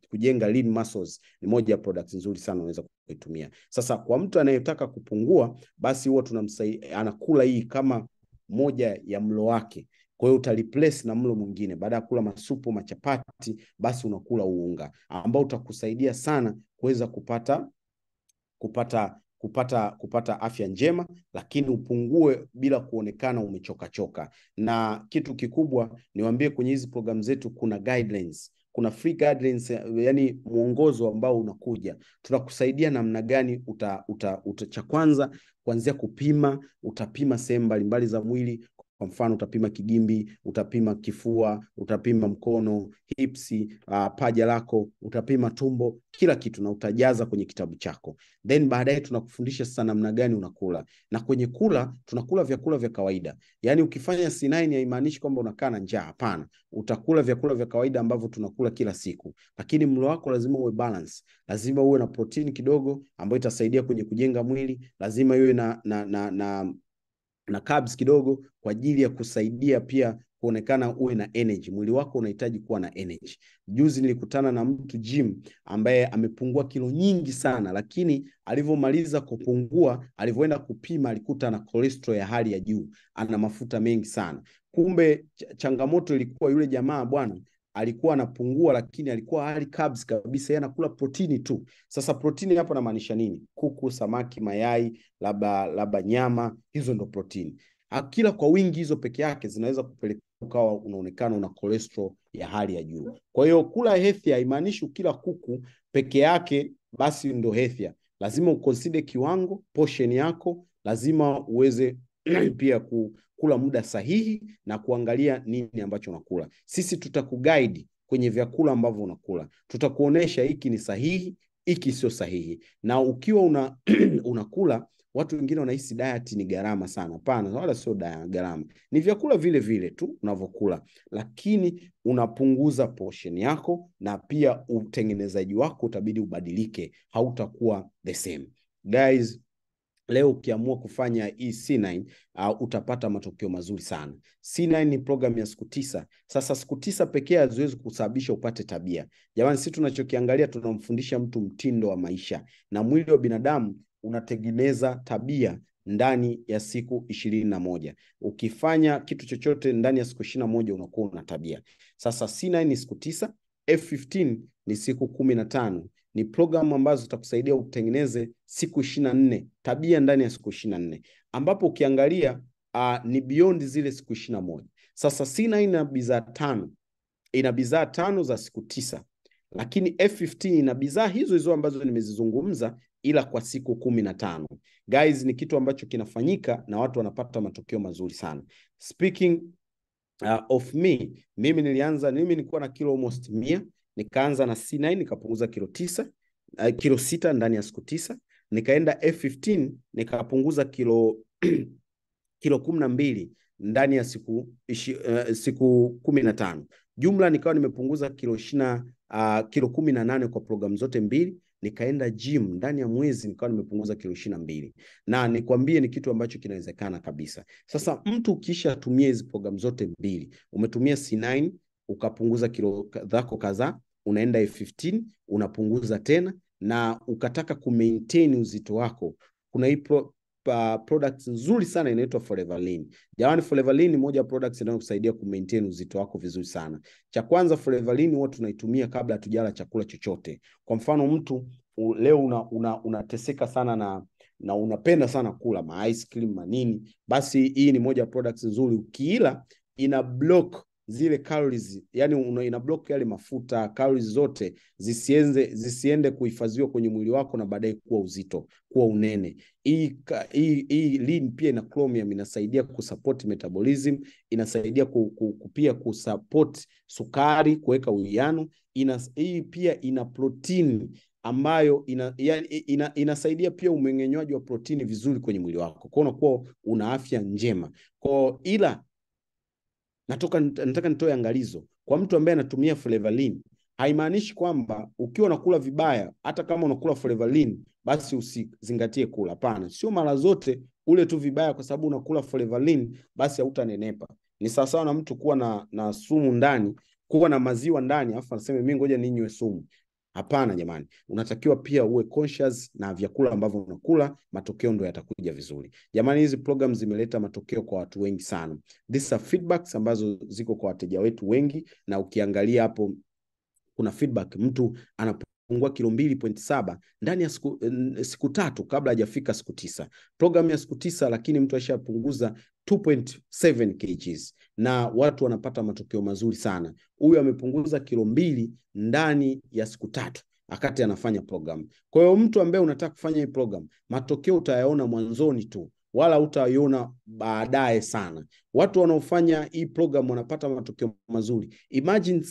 kujenga lean muscles, ni moja ya products nzuri sana unaweza kuitumia. Sasa kwa mtu anayetaka kupungua, basi huwa tunamsaidia anakula hii kama moja ya mlo wake. Kwa hiyo utareplace na mlo mwingine, baada ya kula masupu, machapati, basi unakula uunga ambao utakusaidia sana kuweza kupata kupata kupata kupata afya njema, lakini upungue bila kuonekana umechokachoka. Na kitu kikubwa niwaambie, kwenye hizi programu zetu kuna guidelines, kuna free guidelines, yani mwongozo ambao unakuja, tunakusaidia namna gani uta, uta, uta cha kwanza kuanzia kupima, utapima sehemu mbalimbali za mwili, kwa mfano utapima kigimbi, utapima kifua, utapima mkono, hipsi, uh, paja lako, utapima tumbo, kila kitu na utajaza kwenye kitabu chako. Then baadaye tunakufundisha sasa namna gani unakula, na kwenye kula tunakula vyakula vya kawaida. Yaani ukifanya C9 haimaanishi kwamba unakaa na njaa, hapana. Utakula vyakula vya kawaida ambavyo tunakula kila siku, lakini mlo wako lazima uwe balance. Lazima uwe na protini kidogo ambayo itasaidia kwenye kujenga mwili, lazima iwe na, na, na, na, na na carbs kidogo kwa ajili ya kusaidia pia kuonekana uwe na energy. Mwili wako unahitaji kuwa na energy. Juzi nilikutana na mtu gym ambaye amepungua kilo nyingi sana, lakini alivyomaliza kupungua, alivyoenda kupima alikuta na cholesterol ya hali ya juu, ana mafuta mengi sana. Kumbe changamoto ilikuwa yule jamaa bwana alikuwa anapungua, lakini alikuwa hali carbs kabisa, yeye anakula protini tu. Sasa protini hapo namaanisha nini? Kuku, samaki, mayai, labda labda nyama, hizo ndo protini. Akila kwa wingi hizo peke yake zinaweza kupeleka ukawa unaonekana una cholesterol ya hali ya juu. Kwa hiyo kula healthy haimaanishi ukila kuku peke yake basi ndo healthy. Lazima ukonside kiwango, portion yako, lazima uweze pia ku kula muda sahihi na kuangalia nini ambacho unakula. Sisi tutakuguide kwenye vyakula ambavyo unakula, tutakuonesha hiki ni sahihi, hiki sio sahihi. Na ukiwa una unakula Watu wengine wanahisi diet ni gharama sana. Hapana, wala sio gharama, ni vyakula vile vile tu unavyokula, lakini unapunguza portion yako, na pia utengenezaji wako utabidi ubadilike, hautakuwa the same guys. Leo ukiamua kufanya hii C9 uh, utapata matokeo mazuri sana. C9 ni program ya siku tisa. Sasa siku tisa pekee haziwezi kusababisha upate tabia. Jamani, sisi tunachokiangalia tunamfundisha mtu mtindo wa maisha, na mwili wa binadamu unatengeneza tabia ndani ya siku ishirini na moja. Ukifanya kitu chochote ndani ya siku ishirini na moja unakuwa una tabia. Sasa C9 ni siku tisa, F15 ni siku kumi na tano ni programu ambazo zitakusaidia utengeneze siku ishirini na nne tabia ndani ya siku ishirini na nne ambapo ukiangalia uh, ni beyond zile siku ishirini na moja sasa sina ina bidhaa tano ina bidhaa tano za siku tisa lakini F15 ina bidhaa hizo hizo ambazo nimezizungumza ila kwa siku kumi na tano. Guys, ni kitu ambacho kinafanyika na watu wanapata matokeo mazuri sana. Speaking uh, of me, mimi nilianza, mimi nilikuwa na kilo almost mia nikaanza na C9 nikapunguza kilo tisa, uh, kilo sita ndani ya siku tisa. Nikaenda F15 nikapunguza kilo kilo kumi na mbili ndani ya siku ishi, uh, siku kumi na tano jumla nikawa nimepunguza kilo ishina, uh, kilo kumi na nane kwa programu zote mbili. Nikaenda gym ndani ya mwezi nikawa nimepunguza kilo ishirini na mbili na nikwambie, ni kitu ambacho kinawezekana kabisa. Sasa mtu ukisha tumia hizi programu zote mbili, umetumia C9 ukapunguza kilo zako kadhaa unaenda F15 unapunguza tena, na ukataka kumaintain uzito wako, kuna hii pro, uh, products nzuri sana inaitwa Forever Lean. Jamani, Forever Lean ni moja ya products inayokusaidia ku maintain uzito wako vizuri sana. Cha kwanza, Forever Lean huwa tunaitumia kabla hatujala chakula chochote. Kwa mfano, mtu u, leo unateseka una, una sana na na unapenda sana kula ma ice cream manini, basi hii ni moja ya products nzuri. Ukiila ina block zile calories, yani ina block yale mafuta calories zote zisiende, zisiende kuhifadhiwa kwenye mwili wako na baadaye kuwa uzito, kuwa unene. Hii hii lean pia ina chromium, inasaidia kusupport metabolism, inasaidia ku, ku, ku pia kusupport sukari, kuweka uwiano. Hii pia ina protein ambayo ina, ya, ina, inasaidia pia umeng'enywaji wa protini vizuri kwenye mwili wako, kwa unakuwa una afya njema kwa ila Natoka, nataka nitoe angalizo kwa mtu ambaye anatumia Flavoline. Haimaanishi kwamba ukiwa unakula vibaya, hata kama unakula Flavoline basi usizingatie kula. Hapana, sio mara zote ule tu vibaya kwa sababu unakula Flavoline basi hautanenepa. Ni sawasawa na mtu kuwa na, na sumu ndani, kuwa na maziwa ndani, afu anasema mimi ngoja ninywe sumu. Hapana jamani, unatakiwa pia uwe conscious na vyakula ambavyo unakula, matokeo ndio yatakuja vizuri. Jamani, hizi program zimeleta matokeo kwa watu wengi sana. These are feedbacks ambazo ziko kwa wateja wetu wengi, na ukiangalia hapo kuna feedback mtu anapo kupungua kilo mbili pointi saba ndani ya siku, eh, siku tatu kabla hajafika siku tisa. Programu ya siku tisa, lakini mtu ashapunguza 2.7 kgs na watu wanapata matokeo mazuri sana. Huyu amepunguza kilo mbili ndani ya siku tatu akati anafanya program. Kwa hiyo mtu ambaye unataka kufanya hii program, matokeo utayaona mwanzoni tu wala utaiona baadaye sana. Watu wanaofanya hii program wanapata matokeo mazuri. Imagine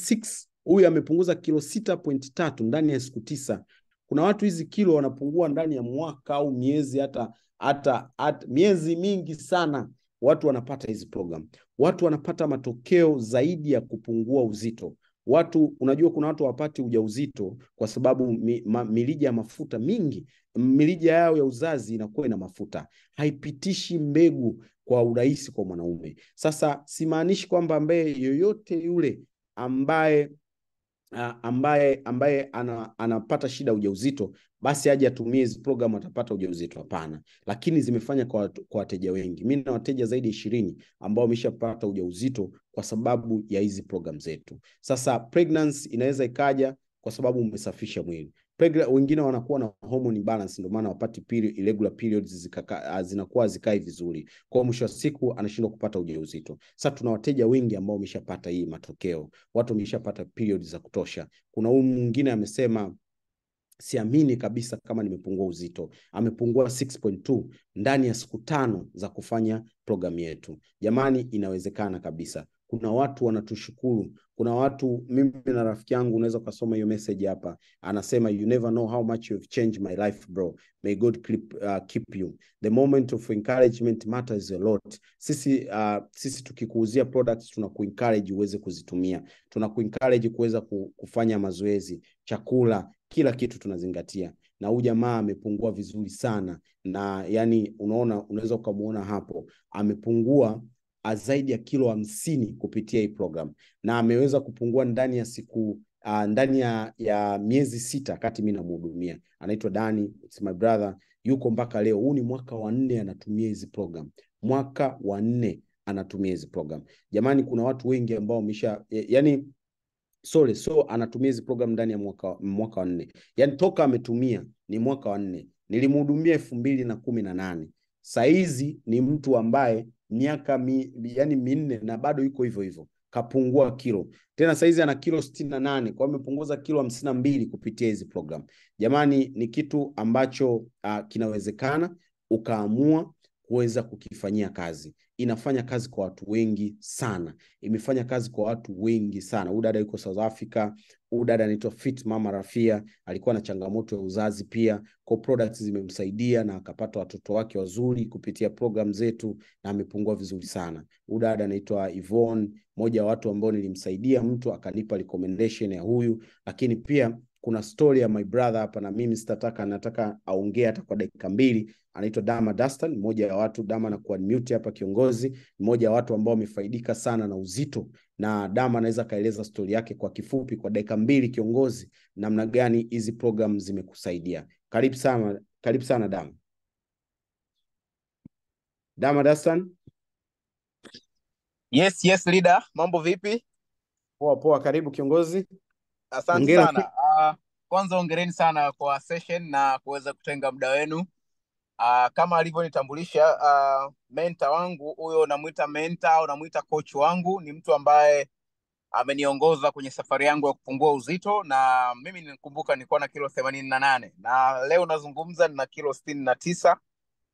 huyu amepunguza kilo 6.3 ndani ya siku tisa. Kuna watu hizi kilo wanapungua ndani ya mwaka au miezi hata hata, at, miezi mingi sana watu wanapata hizi program, watu wanapata matokeo zaidi ya kupungua uzito. Watu unajua, kuna watu hawapati ujauzito kwa sababu mi, ma, milija ya mafuta mingi, milija yao ya uzazi inakuwa ina mafuta, haipitishi mbegu kwa urahisi kwa mwanaume. Sasa simaanishi kwamba ambaye yoyote yule ambaye ambaye ambaye ana, anapata shida ujauzito basi aje atumie hizi program atapata ujauzito. Hapana, lakini zimefanya kwa wateja wengi. Mi na wateja zaidi ya ishirini ambao wameshapata ujauzito kwa sababu ya hizi program zetu. Sasa pregnancy inaweza ikaja kwa sababu umesafisha mwili, pregla, wengine wanakuwa na hormone imbalance, ndio maana wapati period, irregular periods zikaka, ah, zinakuwa zikai vizuri, kwa mwisho wa siku anashindwa kupata ujauzito. Sasa tuna wateja wengi ambao wameshapata hii matokeo, watu wameshapata period za kutosha. Kuna huyu mwingine amesema siamini kabisa kama nimepungua uzito, amepungua 6.2 ndani ya siku tano za kufanya programu yetu. Jamani, inawezekana kabisa. Kuna watu wanatushukuru kuna watu mimi na rafiki yangu unaweza ukasoma hiyo message hapa anasema you never know how much you've changed my life bro may god keep, uh, keep you the moment of encouragement matters a lot sisi uh, sisi tukikuuzia products tunakuencourage uweze kuzitumia tunakuencourage kuweza kufanya mazoezi chakula kila kitu tunazingatia na huyu jamaa amepungua vizuri sana na yani unaona unaweza ukamuona hapo amepungua zaidi ya kilo hamsini kupitia hii program na ameweza kupungua ndani ya siku uh, ndani ya, ya miezi sita kati mi namhudumia. Anaitwa Dani, it's my brother, yuko mpaka leo. Huu ni mwaka wa nne anatumia hizi program, mwaka wa nne anatumia hizi program. Jamani, kuna watu wengi ambao wamesha yani sole so anatumia hizi program ndani ya mwaka, mwaka wa nne, yani toka ametumia ni mwaka wa nne. Nilimhudumia elfu mbili na kumi na nane. Saizi ni mtu ambaye miaka mi, yani minne na bado yuko hivyo hivyo, kapungua kilo tena. Saizi ana kilo sitini na nane kwa amepunguza kilo hamsini na mbili kupitia hizi program. Jamani, ni kitu ambacho uh, kinawezekana ukaamua kuweza kukifanyia kazi. Inafanya kazi kwa watu wengi sana, imefanya kazi kwa watu wengi sana. Huyu dada yuko South Africa, Huyu dada anaitwa Fit Mama Rafia, alikuwa na changamoto ya uzazi pia, kwa products zimemsaidia na akapata watoto wake wazuri kupitia program zetu na amepungua vizuri sana. Huyu dada anaitwa Yvonne, moja ya watu ambao nilimsaidia, mtu akanipa recommendation ya huyu, lakini pia kuna story ya my brother hapa na mimi sitataka, nataka aongee hata kwa dakika mbili. Anaitwa Dama Dastan, mmoja ya watu Dama na kuwa hapa, kiongozi mmoja ya watu ambao wamefaidika sana na uzito na Dama anaweza kaeleza stori yake kwa kifupi, kwa dakika mbili, kiongozi, namna gani hizi program zimekusaidia. Karibu sana, karibu sana Dama. Dama Dasan. Yes, yes leader, mambo vipi? Poa poa, karibu kiongozi. Asante sana. Ah, kwanza ongereni sana kwa session na kuweza kutenga muda wenu Uh, kama alivyonitambulisha uh, ah, menta wangu huyo, namwita menta au namwita coach wangu, ni mtu ambaye ameniongoza kwenye safari yangu ya kupungua uzito, na mimi nikumbuka nilikuwa na kilo themanini na nane na leo nazungumza nina kilo sitini na tisa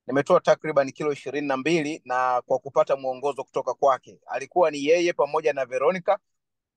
nimetoa takriban kilo ishirini na mbili na kwa kupata mwongozo kutoka kwake. Alikuwa ni yeye pamoja na Veronica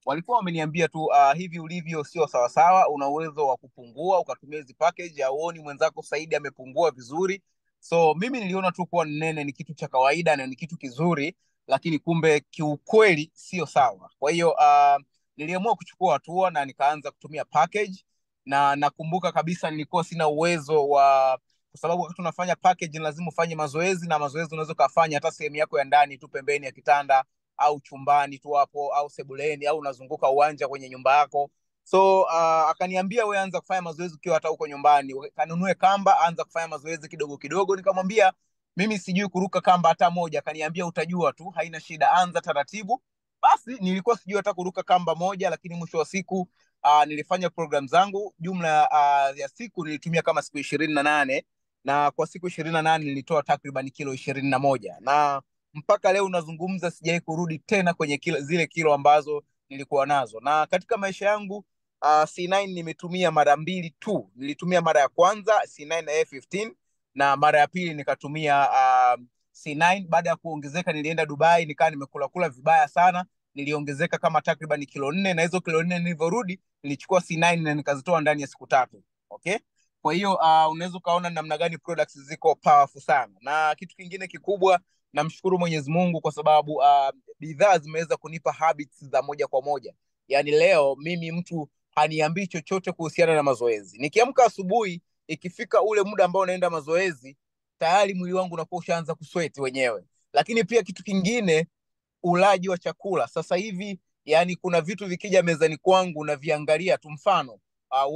walikuwa wameniambia tu uh, hivi ulivyo sio sawasawa, una uwezo wa kupungua ukatumia hizi package, auoni mwenzako Saidi amepungua vizuri. So mimi niliona tu kuwa nene ni kitu cha kawaida na ni kitu kizuri, lakini kumbe kiukweli sio sawa. Kwa hiyo uh, niliamua kuchukua hatua na nikaanza kutumia package, na nakumbuka kabisa nilikuwa sina uwezo wa kwa sababu wakati unafanya package lazima ufanye mazoezi, na mazoezi unaweza ukafanya hata sehemu yako ya ndani tu pembeni ya kitanda au chumbani tu hapo au sebuleni au unazunguka uwanja kwenye nyumba yako so uh, akaniambia we anza kufanya mazoezi ukiwa hata huko nyumbani kanunue kamba anza kufanya mazoezi kidogo kidogo nikamwambia mimi sijui kuruka kamba hata moja akaniambia utajua tu haina shida anza taratibu basi nilikuwa sijui hata kuruka kamba moja lakini mwisho wa siku uh, nilifanya program zangu jumla uh, ya siku nilitumia kama siku ishirini na nane na kwa siku ishirini na nane nilitoa takriban kilo ishirini na moja na mpaka leo unazungumza, sijawahi kurudi tena kwenye kilo, zile kilo ambazo nilikuwa nazo, na katika maisha yangu uh, C9 nimetumia mara mbili tu. Nilitumia mara ya kwanza C9 na A15 na mara ya pili nikatumia uh, um, C9. Baada ya kuongezeka, nilienda Dubai nikaa nimekulakula vibaya sana, niliongezeka kama takriban kilo nne, na hizo kilo nne nilivyorudi nilichukua C9 na nikazitoa ndani ya siku tatu. Okay, kwa hiyo uh, unaweza ukaona namna gani products ziko powerful sana, na kitu kingine kikubwa namshukuru mwenyezi mungu kwa sababu uh, bidhaa zimeweza kunipa habits za moja kwa moja yaani leo mimi mtu haniambii chochote kuhusiana na mazoezi nikiamka asubuhi ikifika ule muda ambao unaenda mazoezi tayari mwili wangu unakuwa ushaanza kusweti wenyewe lakini pia kitu kingine ulaji wa chakula sasa hivi yani kuna vitu vikija mezani kwangu naviangalia tu mfano uh,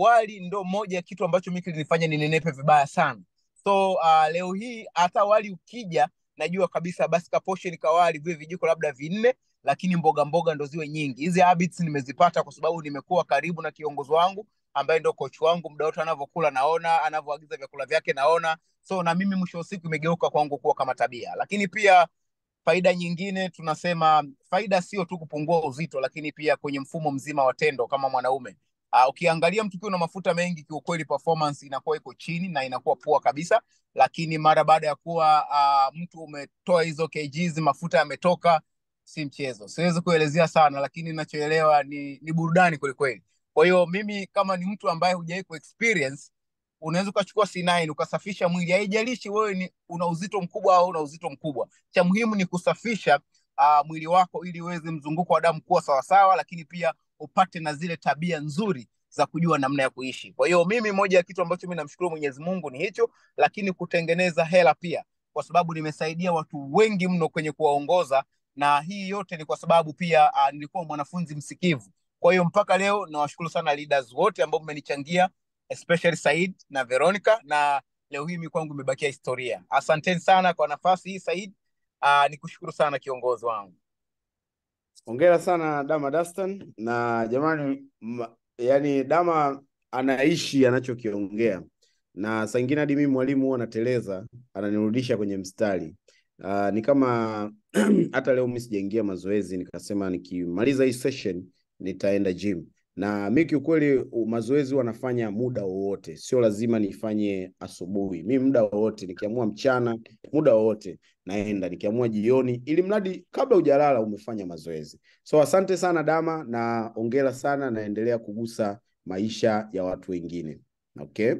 wali ndo moja ya kitu ambacho mi kilinifanya ninenepe vibaya sana so uh, leo hii hata wali ukija najua kabisa basi kaposhe ni kawali vile vijiko labda vinne lakini mboga mboga ndo ziwe nyingi hizi habits nimezipata kwa sababu nimekuwa karibu na kiongozi wangu ambaye ndo kochi wangu muda wote anavyokula naona anavyoagiza vyakula vyake naona so na mimi mwisho wa siku imegeuka kwangu kuwa kama tabia lakini pia faida nyingine tunasema faida sio tu kupungua uzito lakini pia kwenye mfumo mzima wa tendo kama mwanaume Uh, ukiangalia mtu ukiwa na mafuta mengi, kiukweli performance inakuwa iko chini na inakuwa poa kabisa, lakini mara baada ya kuwa uh, mtu umetoa hizo kgs, mafuta yametoka, si mchezo. Siwezi kuelezea sana, lakini ninachoelewa ni, ni burudani kwelikweli. Kwa hiyo mimi kama ni mtu ambaye hujawahi kuexperience, unaweza ukachukua C9 ukasafisha mwili, haijalishi wewe ni una uzito mkubwa au una uzito mkubwa, cha muhimu ni kusafisha uh, mwili wako ili uweze mzunguko wa damu kuwa sawasawa, lakini pia upate na zile tabia nzuri za kujua namna ya kuishi. Kwa hiyo mimi, moja ya kitu ambacho mi namshukuru Mwenyezi Mungu ni hicho, lakini kutengeneza hela pia, kwa sababu nimesaidia watu wengi mno kwenye kuwaongoza, na hii yote ni kwa sababu pia uh, nilikuwa mwanafunzi msikivu. Kwa hiyo mpaka leo nawashukuru sana leaders wote ambao mmenichangia, especially Said na Veronica, na leo hii mi kwangu imebakia historia. Asanteni sana kwa nafasi hii Said. Uh, nikushukuru sana kiongozi wangu. Hongera sana Dama Dastan na jamani ma, yani Dama anaishi anachokiongea na saa ingine hadi mwalimu huwa anateleza, ananirudisha kwenye mstari. Uh, ni kama hata leo mimi sijaingia mazoezi, nikasema nikimaliza hii session nitaenda gym na mi kiukweli, mazoezi wanafanya muda wowote, sio lazima nifanye asubuhi. Mi muda wowote nikiamua, mchana, muda wowote naenda nikiamua jioni, ili mradi kabla hujalala umefanya mazoezi. So asante sana Dama na ongera sana, naendelea kugusa maisha ya watu wengine. Okay,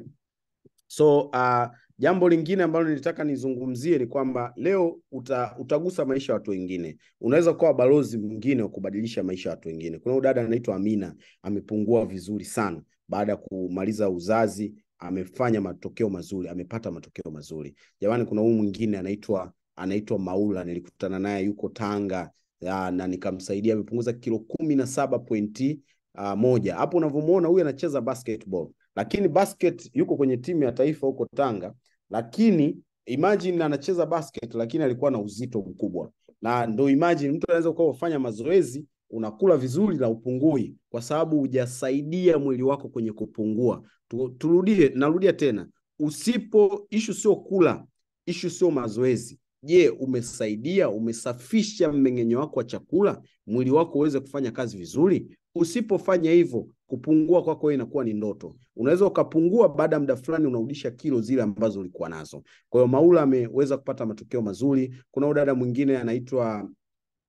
so uh, jambo lingine ambalo nilitaka nizungumzie ni kwamba leo uta, utagusa maisha ya watu wengine. Unaweza kuwa balozi mwingine wa kubadilisha maisha ya watu wengine. Kuna dada anaitwa Amina amepungua vizuri sana baada ya kumaliza uzazi amefanya matokeo mazuri, amepata matokeo mazuri. Jamani, kuna huyu mwingine anaitwa anaitwa Maula, nilikutana naye yuko Tanga ya, na nikamsaidia, amepunguza kilo kumi na saba pointi uh, moja. Hapo unavyomuona huyu anacheza basketball, lakini basket yuko kwenye timu ya taifa huko Tanga, lakini imagine anacheza basket, lakini alikuwa na uzito mkubwa, na ndo imagine mtu anaweza kuwa ufanya mazoezi unakula vizuri na upungui kwa sababu hujasaidia mwili wako kwenye kupungua. Turudie, narudia tena, usipo ishu sio kula, ishu sio mazoezi. Je, umesaidia umesafisha mmeng'enyo wako wa chakula, mwili wako uweze kufanya kazi vizuri? Usipofanya hivyo, kupungua kwako kwa inakuwa ni ndoto. Unaweza ukapungua, baada ya muda fulani unarudisha kilo zile ambazo ulikuwa nazo. Kwa hiyo Maula ameweza kupata matokeo mazuri. Kuna dada mwingine anaitwa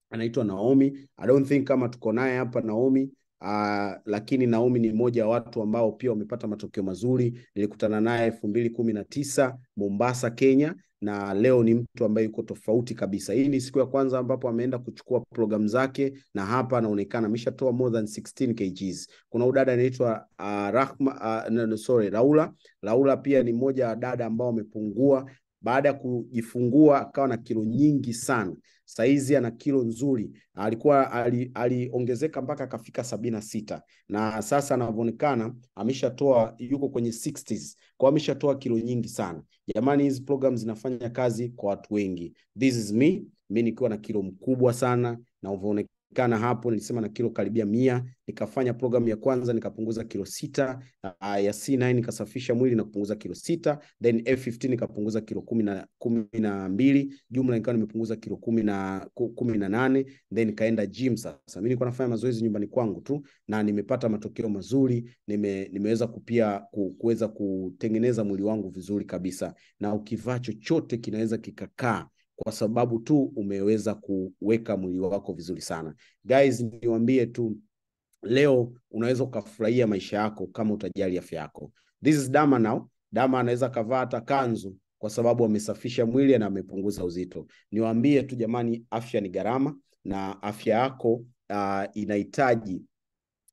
anaitwa Naomi. I don't think kama tuko naye hapa Naomi Uh, lakini Naomi ni mmoja wa watu ambao pia wamepata matokeo mazuri. Nilikutana naye elfu mbili kumi na tisa Mombasa, Kenya, na leo ni mtu ambaye yuko tofauti kabisa. Hii ni siku ya kwanza ambapo ameenda kuchukua programu zake, na hapa anaonekana ameshatoa more than 16 kgs. Kuna udada anaitwa uh, Rahma, uh, no, sorry, Raula. Raula pia ni mmoja wa dada ambao wamepungua baada ya kujifungua, akawa na kilo nyingi sana saizi ana kilo nzuri, alikuwa aliongezeka ali mpaka akafika sabini na sita na sasa anavyoonekana ameshatoa, yuko kwenye 60s kwa ameshatoa kilo nyingi sana. Jamani, hizi program zinafanya kazi kwa watu wengi. This is me, mimi nikiwa na kilo mkubwa sana na unavyoonekana kana hapo nilisema na kilo karibia mia. Nikafanya programu ya kwanza nikapunguza kilo sita uh, ya C9 nikasafisha mwili na kupunguza kilo sita then F15 nikapunguza kilo kumi na kumi na mbili jumla nikawa nimepunguza kilo kumi na kumi na nane then nikaenda gym. Sasa mimi nilikuwa nafanya mazoezi nyumbani kwangu tu na nimepata matokeo mazuri, nime, nimeweza kupia ku, kuweza kutengeneza mwili wangu vizuri kabisa, na ukivaa chochote kinaweza kikakaa kwa sababu tu umeweza kuweka mwili wako vizuri sana. Guys, niwaambie tu leo unaweza ukafurahia maisha yako kama utajali afya yako. This is Dama now. Dama anaweza kavaa hata kanzu kwa sababu amesafisha mwili na amepunguza uzito. Niwaambie tu jamani, afya ni gharama na afya yako uh, inahitaji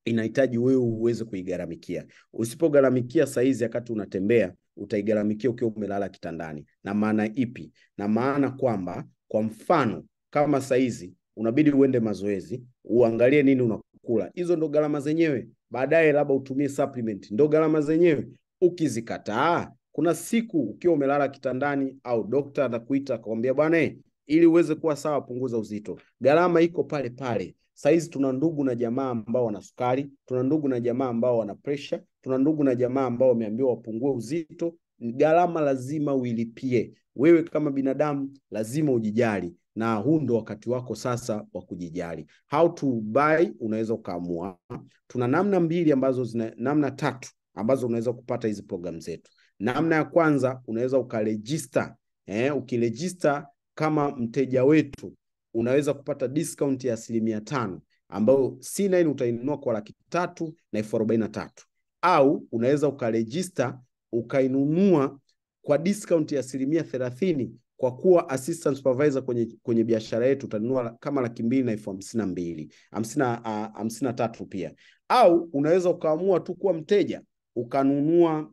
inahitaji wewe uweze kuigaramikia usipogaramikia saizi wakati unatembea utaigaramikia ukiwa umelala kitandani. Na maana ipi? Na maana kwamba kwa mfano kama saizi unabidi uende mazoezi, uangalie nini unakula, hizo ndo gharama zenyewe. Baadaye labda utumie supplement, ndo gharama zenyewe. Ukizikataa, kuna siku ukiwa umelala kitandani au dokta anakuita akamwambia, bwana, eh, ili uweze kuwa sawa, punguza uzito. Gharama iko pale pale. Saizi tuna ndugu na jamaa ambao wana sukari, tuna ndugu na jamaa ambao wana pressure, tuna ndugu na jamaa ambao wameambiwa wapungue uzito. Gharama lazima uilipie wewe kama binadamu, lazima ujijali, na huu ndo wakati wako sasa wa kujijali. How to buy, unaweza ukaamua. Tuna namna mbili ambazo zina, namna tatu ambazo unaweza kupata hizi programu zetu. Namna ya kwanza unaweza ukarejista eh, ukirejista kama mteja wetu unaweza kupata discount ya asilimia tano ambayo C9 utainunua kwa laki tatu na elfu arobaini na tatu au unaweza ukarejista ukainunua kwa discount ya asilimia thelathini kwa kuwa assistant supervisor kwenye, kwenye biashara yetu utanunua kama laki mbili na elfu hamsini na mbili ah, hamsini na tatu pia au unaweza ukaamua tu kuwa mteja ukanunua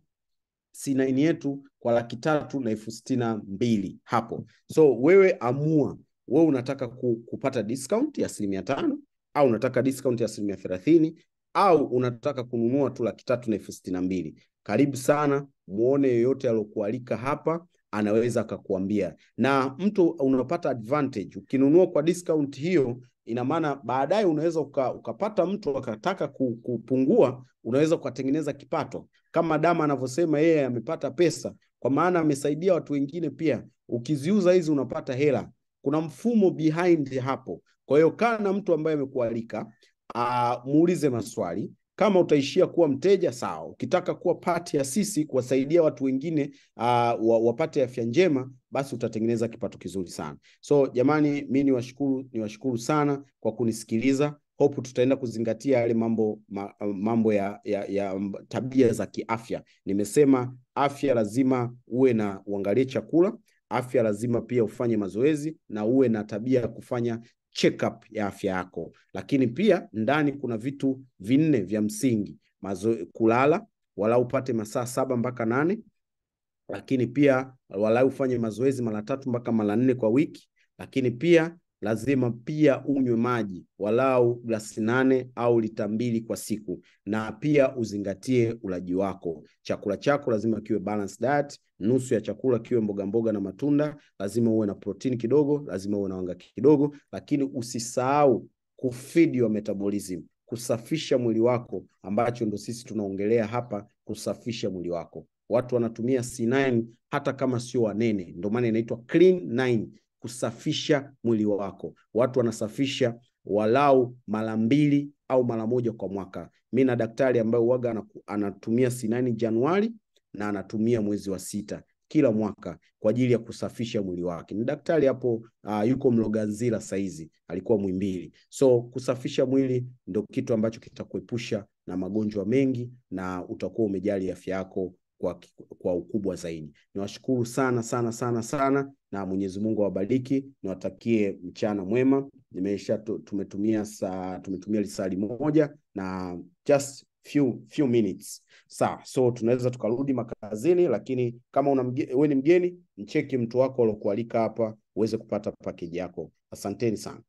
C9 yetu kwa laki tatu na elfu sitini na mbili hapo. So wewe amua wewe unataka kupata discount ya asilimia tano au unataka discount ya asilimia thelathini au unataka kununua tu laki tatu na elfu sitini na mbili karibu sana muone yoyote aliyokualika hapa anaweza akakuambia na mtu unapata advantage ukinunua kwa discount hiyo ina maana baadaye unaweza uka, ukapata mtu akataka kupungua unaweza ukatengeneza kipato kama dama anavyosema yeye amepata pesa kwa maana amesaidia watu wengine pia ukiziuza hizi unapata hela kuna mfumo behind hapo. Kwa hiyo kaa na mtu ambaye amekualika, muulize maswali. Kama utaishia kuwa mteja sawa, ukitaka kuwa pati ya sisi kuwasaidia watu wengine uh, wapate afya njema, basi utatengeneza kipato kizuri sana. So jamani, mi niwashukuru niwashukuru sana kwa kunisikiliza. Hope tutaenda kuzingatia yale mambo ma, mambo ya, ya, ya tabia za kiafya. Nimesema afya lazima uwe na uangalie chakula afya, lazima pia ufanye mazoezi na uwe na tabia ya kufanya up ya afya yako. Lakini pia ndani kuna vitu vinne vya msingi: mazo, kulala walau upate masaa saba mpaka nane, lakini pia walau ufanye mazoezi mara tatu mpaka mara nne kwa wiki, lakini pia lazima pia unywe maji walau glasi nane au lita mbili kwa siku, na pia uzingatie ulaji wako. Chakula chako lazima kiwe balanced diet, nusu ya chakula kiwe mboga mboga na matunda, lazima uwe na protini kidogo, lazima uwe na wanga kidogo, lakini usisahau kufeed your metabolism, kusafisha mwili wako, ambacho ndo sisi tunaongelea hapa, kusafisha mwili wako. Watu wanatumia C9 hata kama sio wanene, ndio maana inaitwa clean 9 kusafisha mwili wako. Watu wanasafisha walau mara mbili au mara moja kwa mwaka. Mi na daktari ambaye uwaga anatumia sinani Januari na anatumia mwezi wa sita kila mwaka kwa ajili ya kusafisha mwili wake. Ni daktari hapo, uh, yuko Mloganzila saizi, alikuwa mwimbili So kusafisha mwili ndio kitu ambacho kitakuepusha na magonjwa mengi na utakuwa umejali afya yako kwa, kwa ukubwa zaidi. Niwashukuru sana sana sana sana, na Mwenyezi Mungu awabariki. Niwatakie mchana mwema. Nimesha tumetumia saa tumetumia lisali moja na just few few minutes sawa, so tunaweza tukarudi makazini, lakini kama una wewe ni mgeni, mcheki mtu wako aliokualika hapa uweze kupata pakeji yako. Asanteni sana.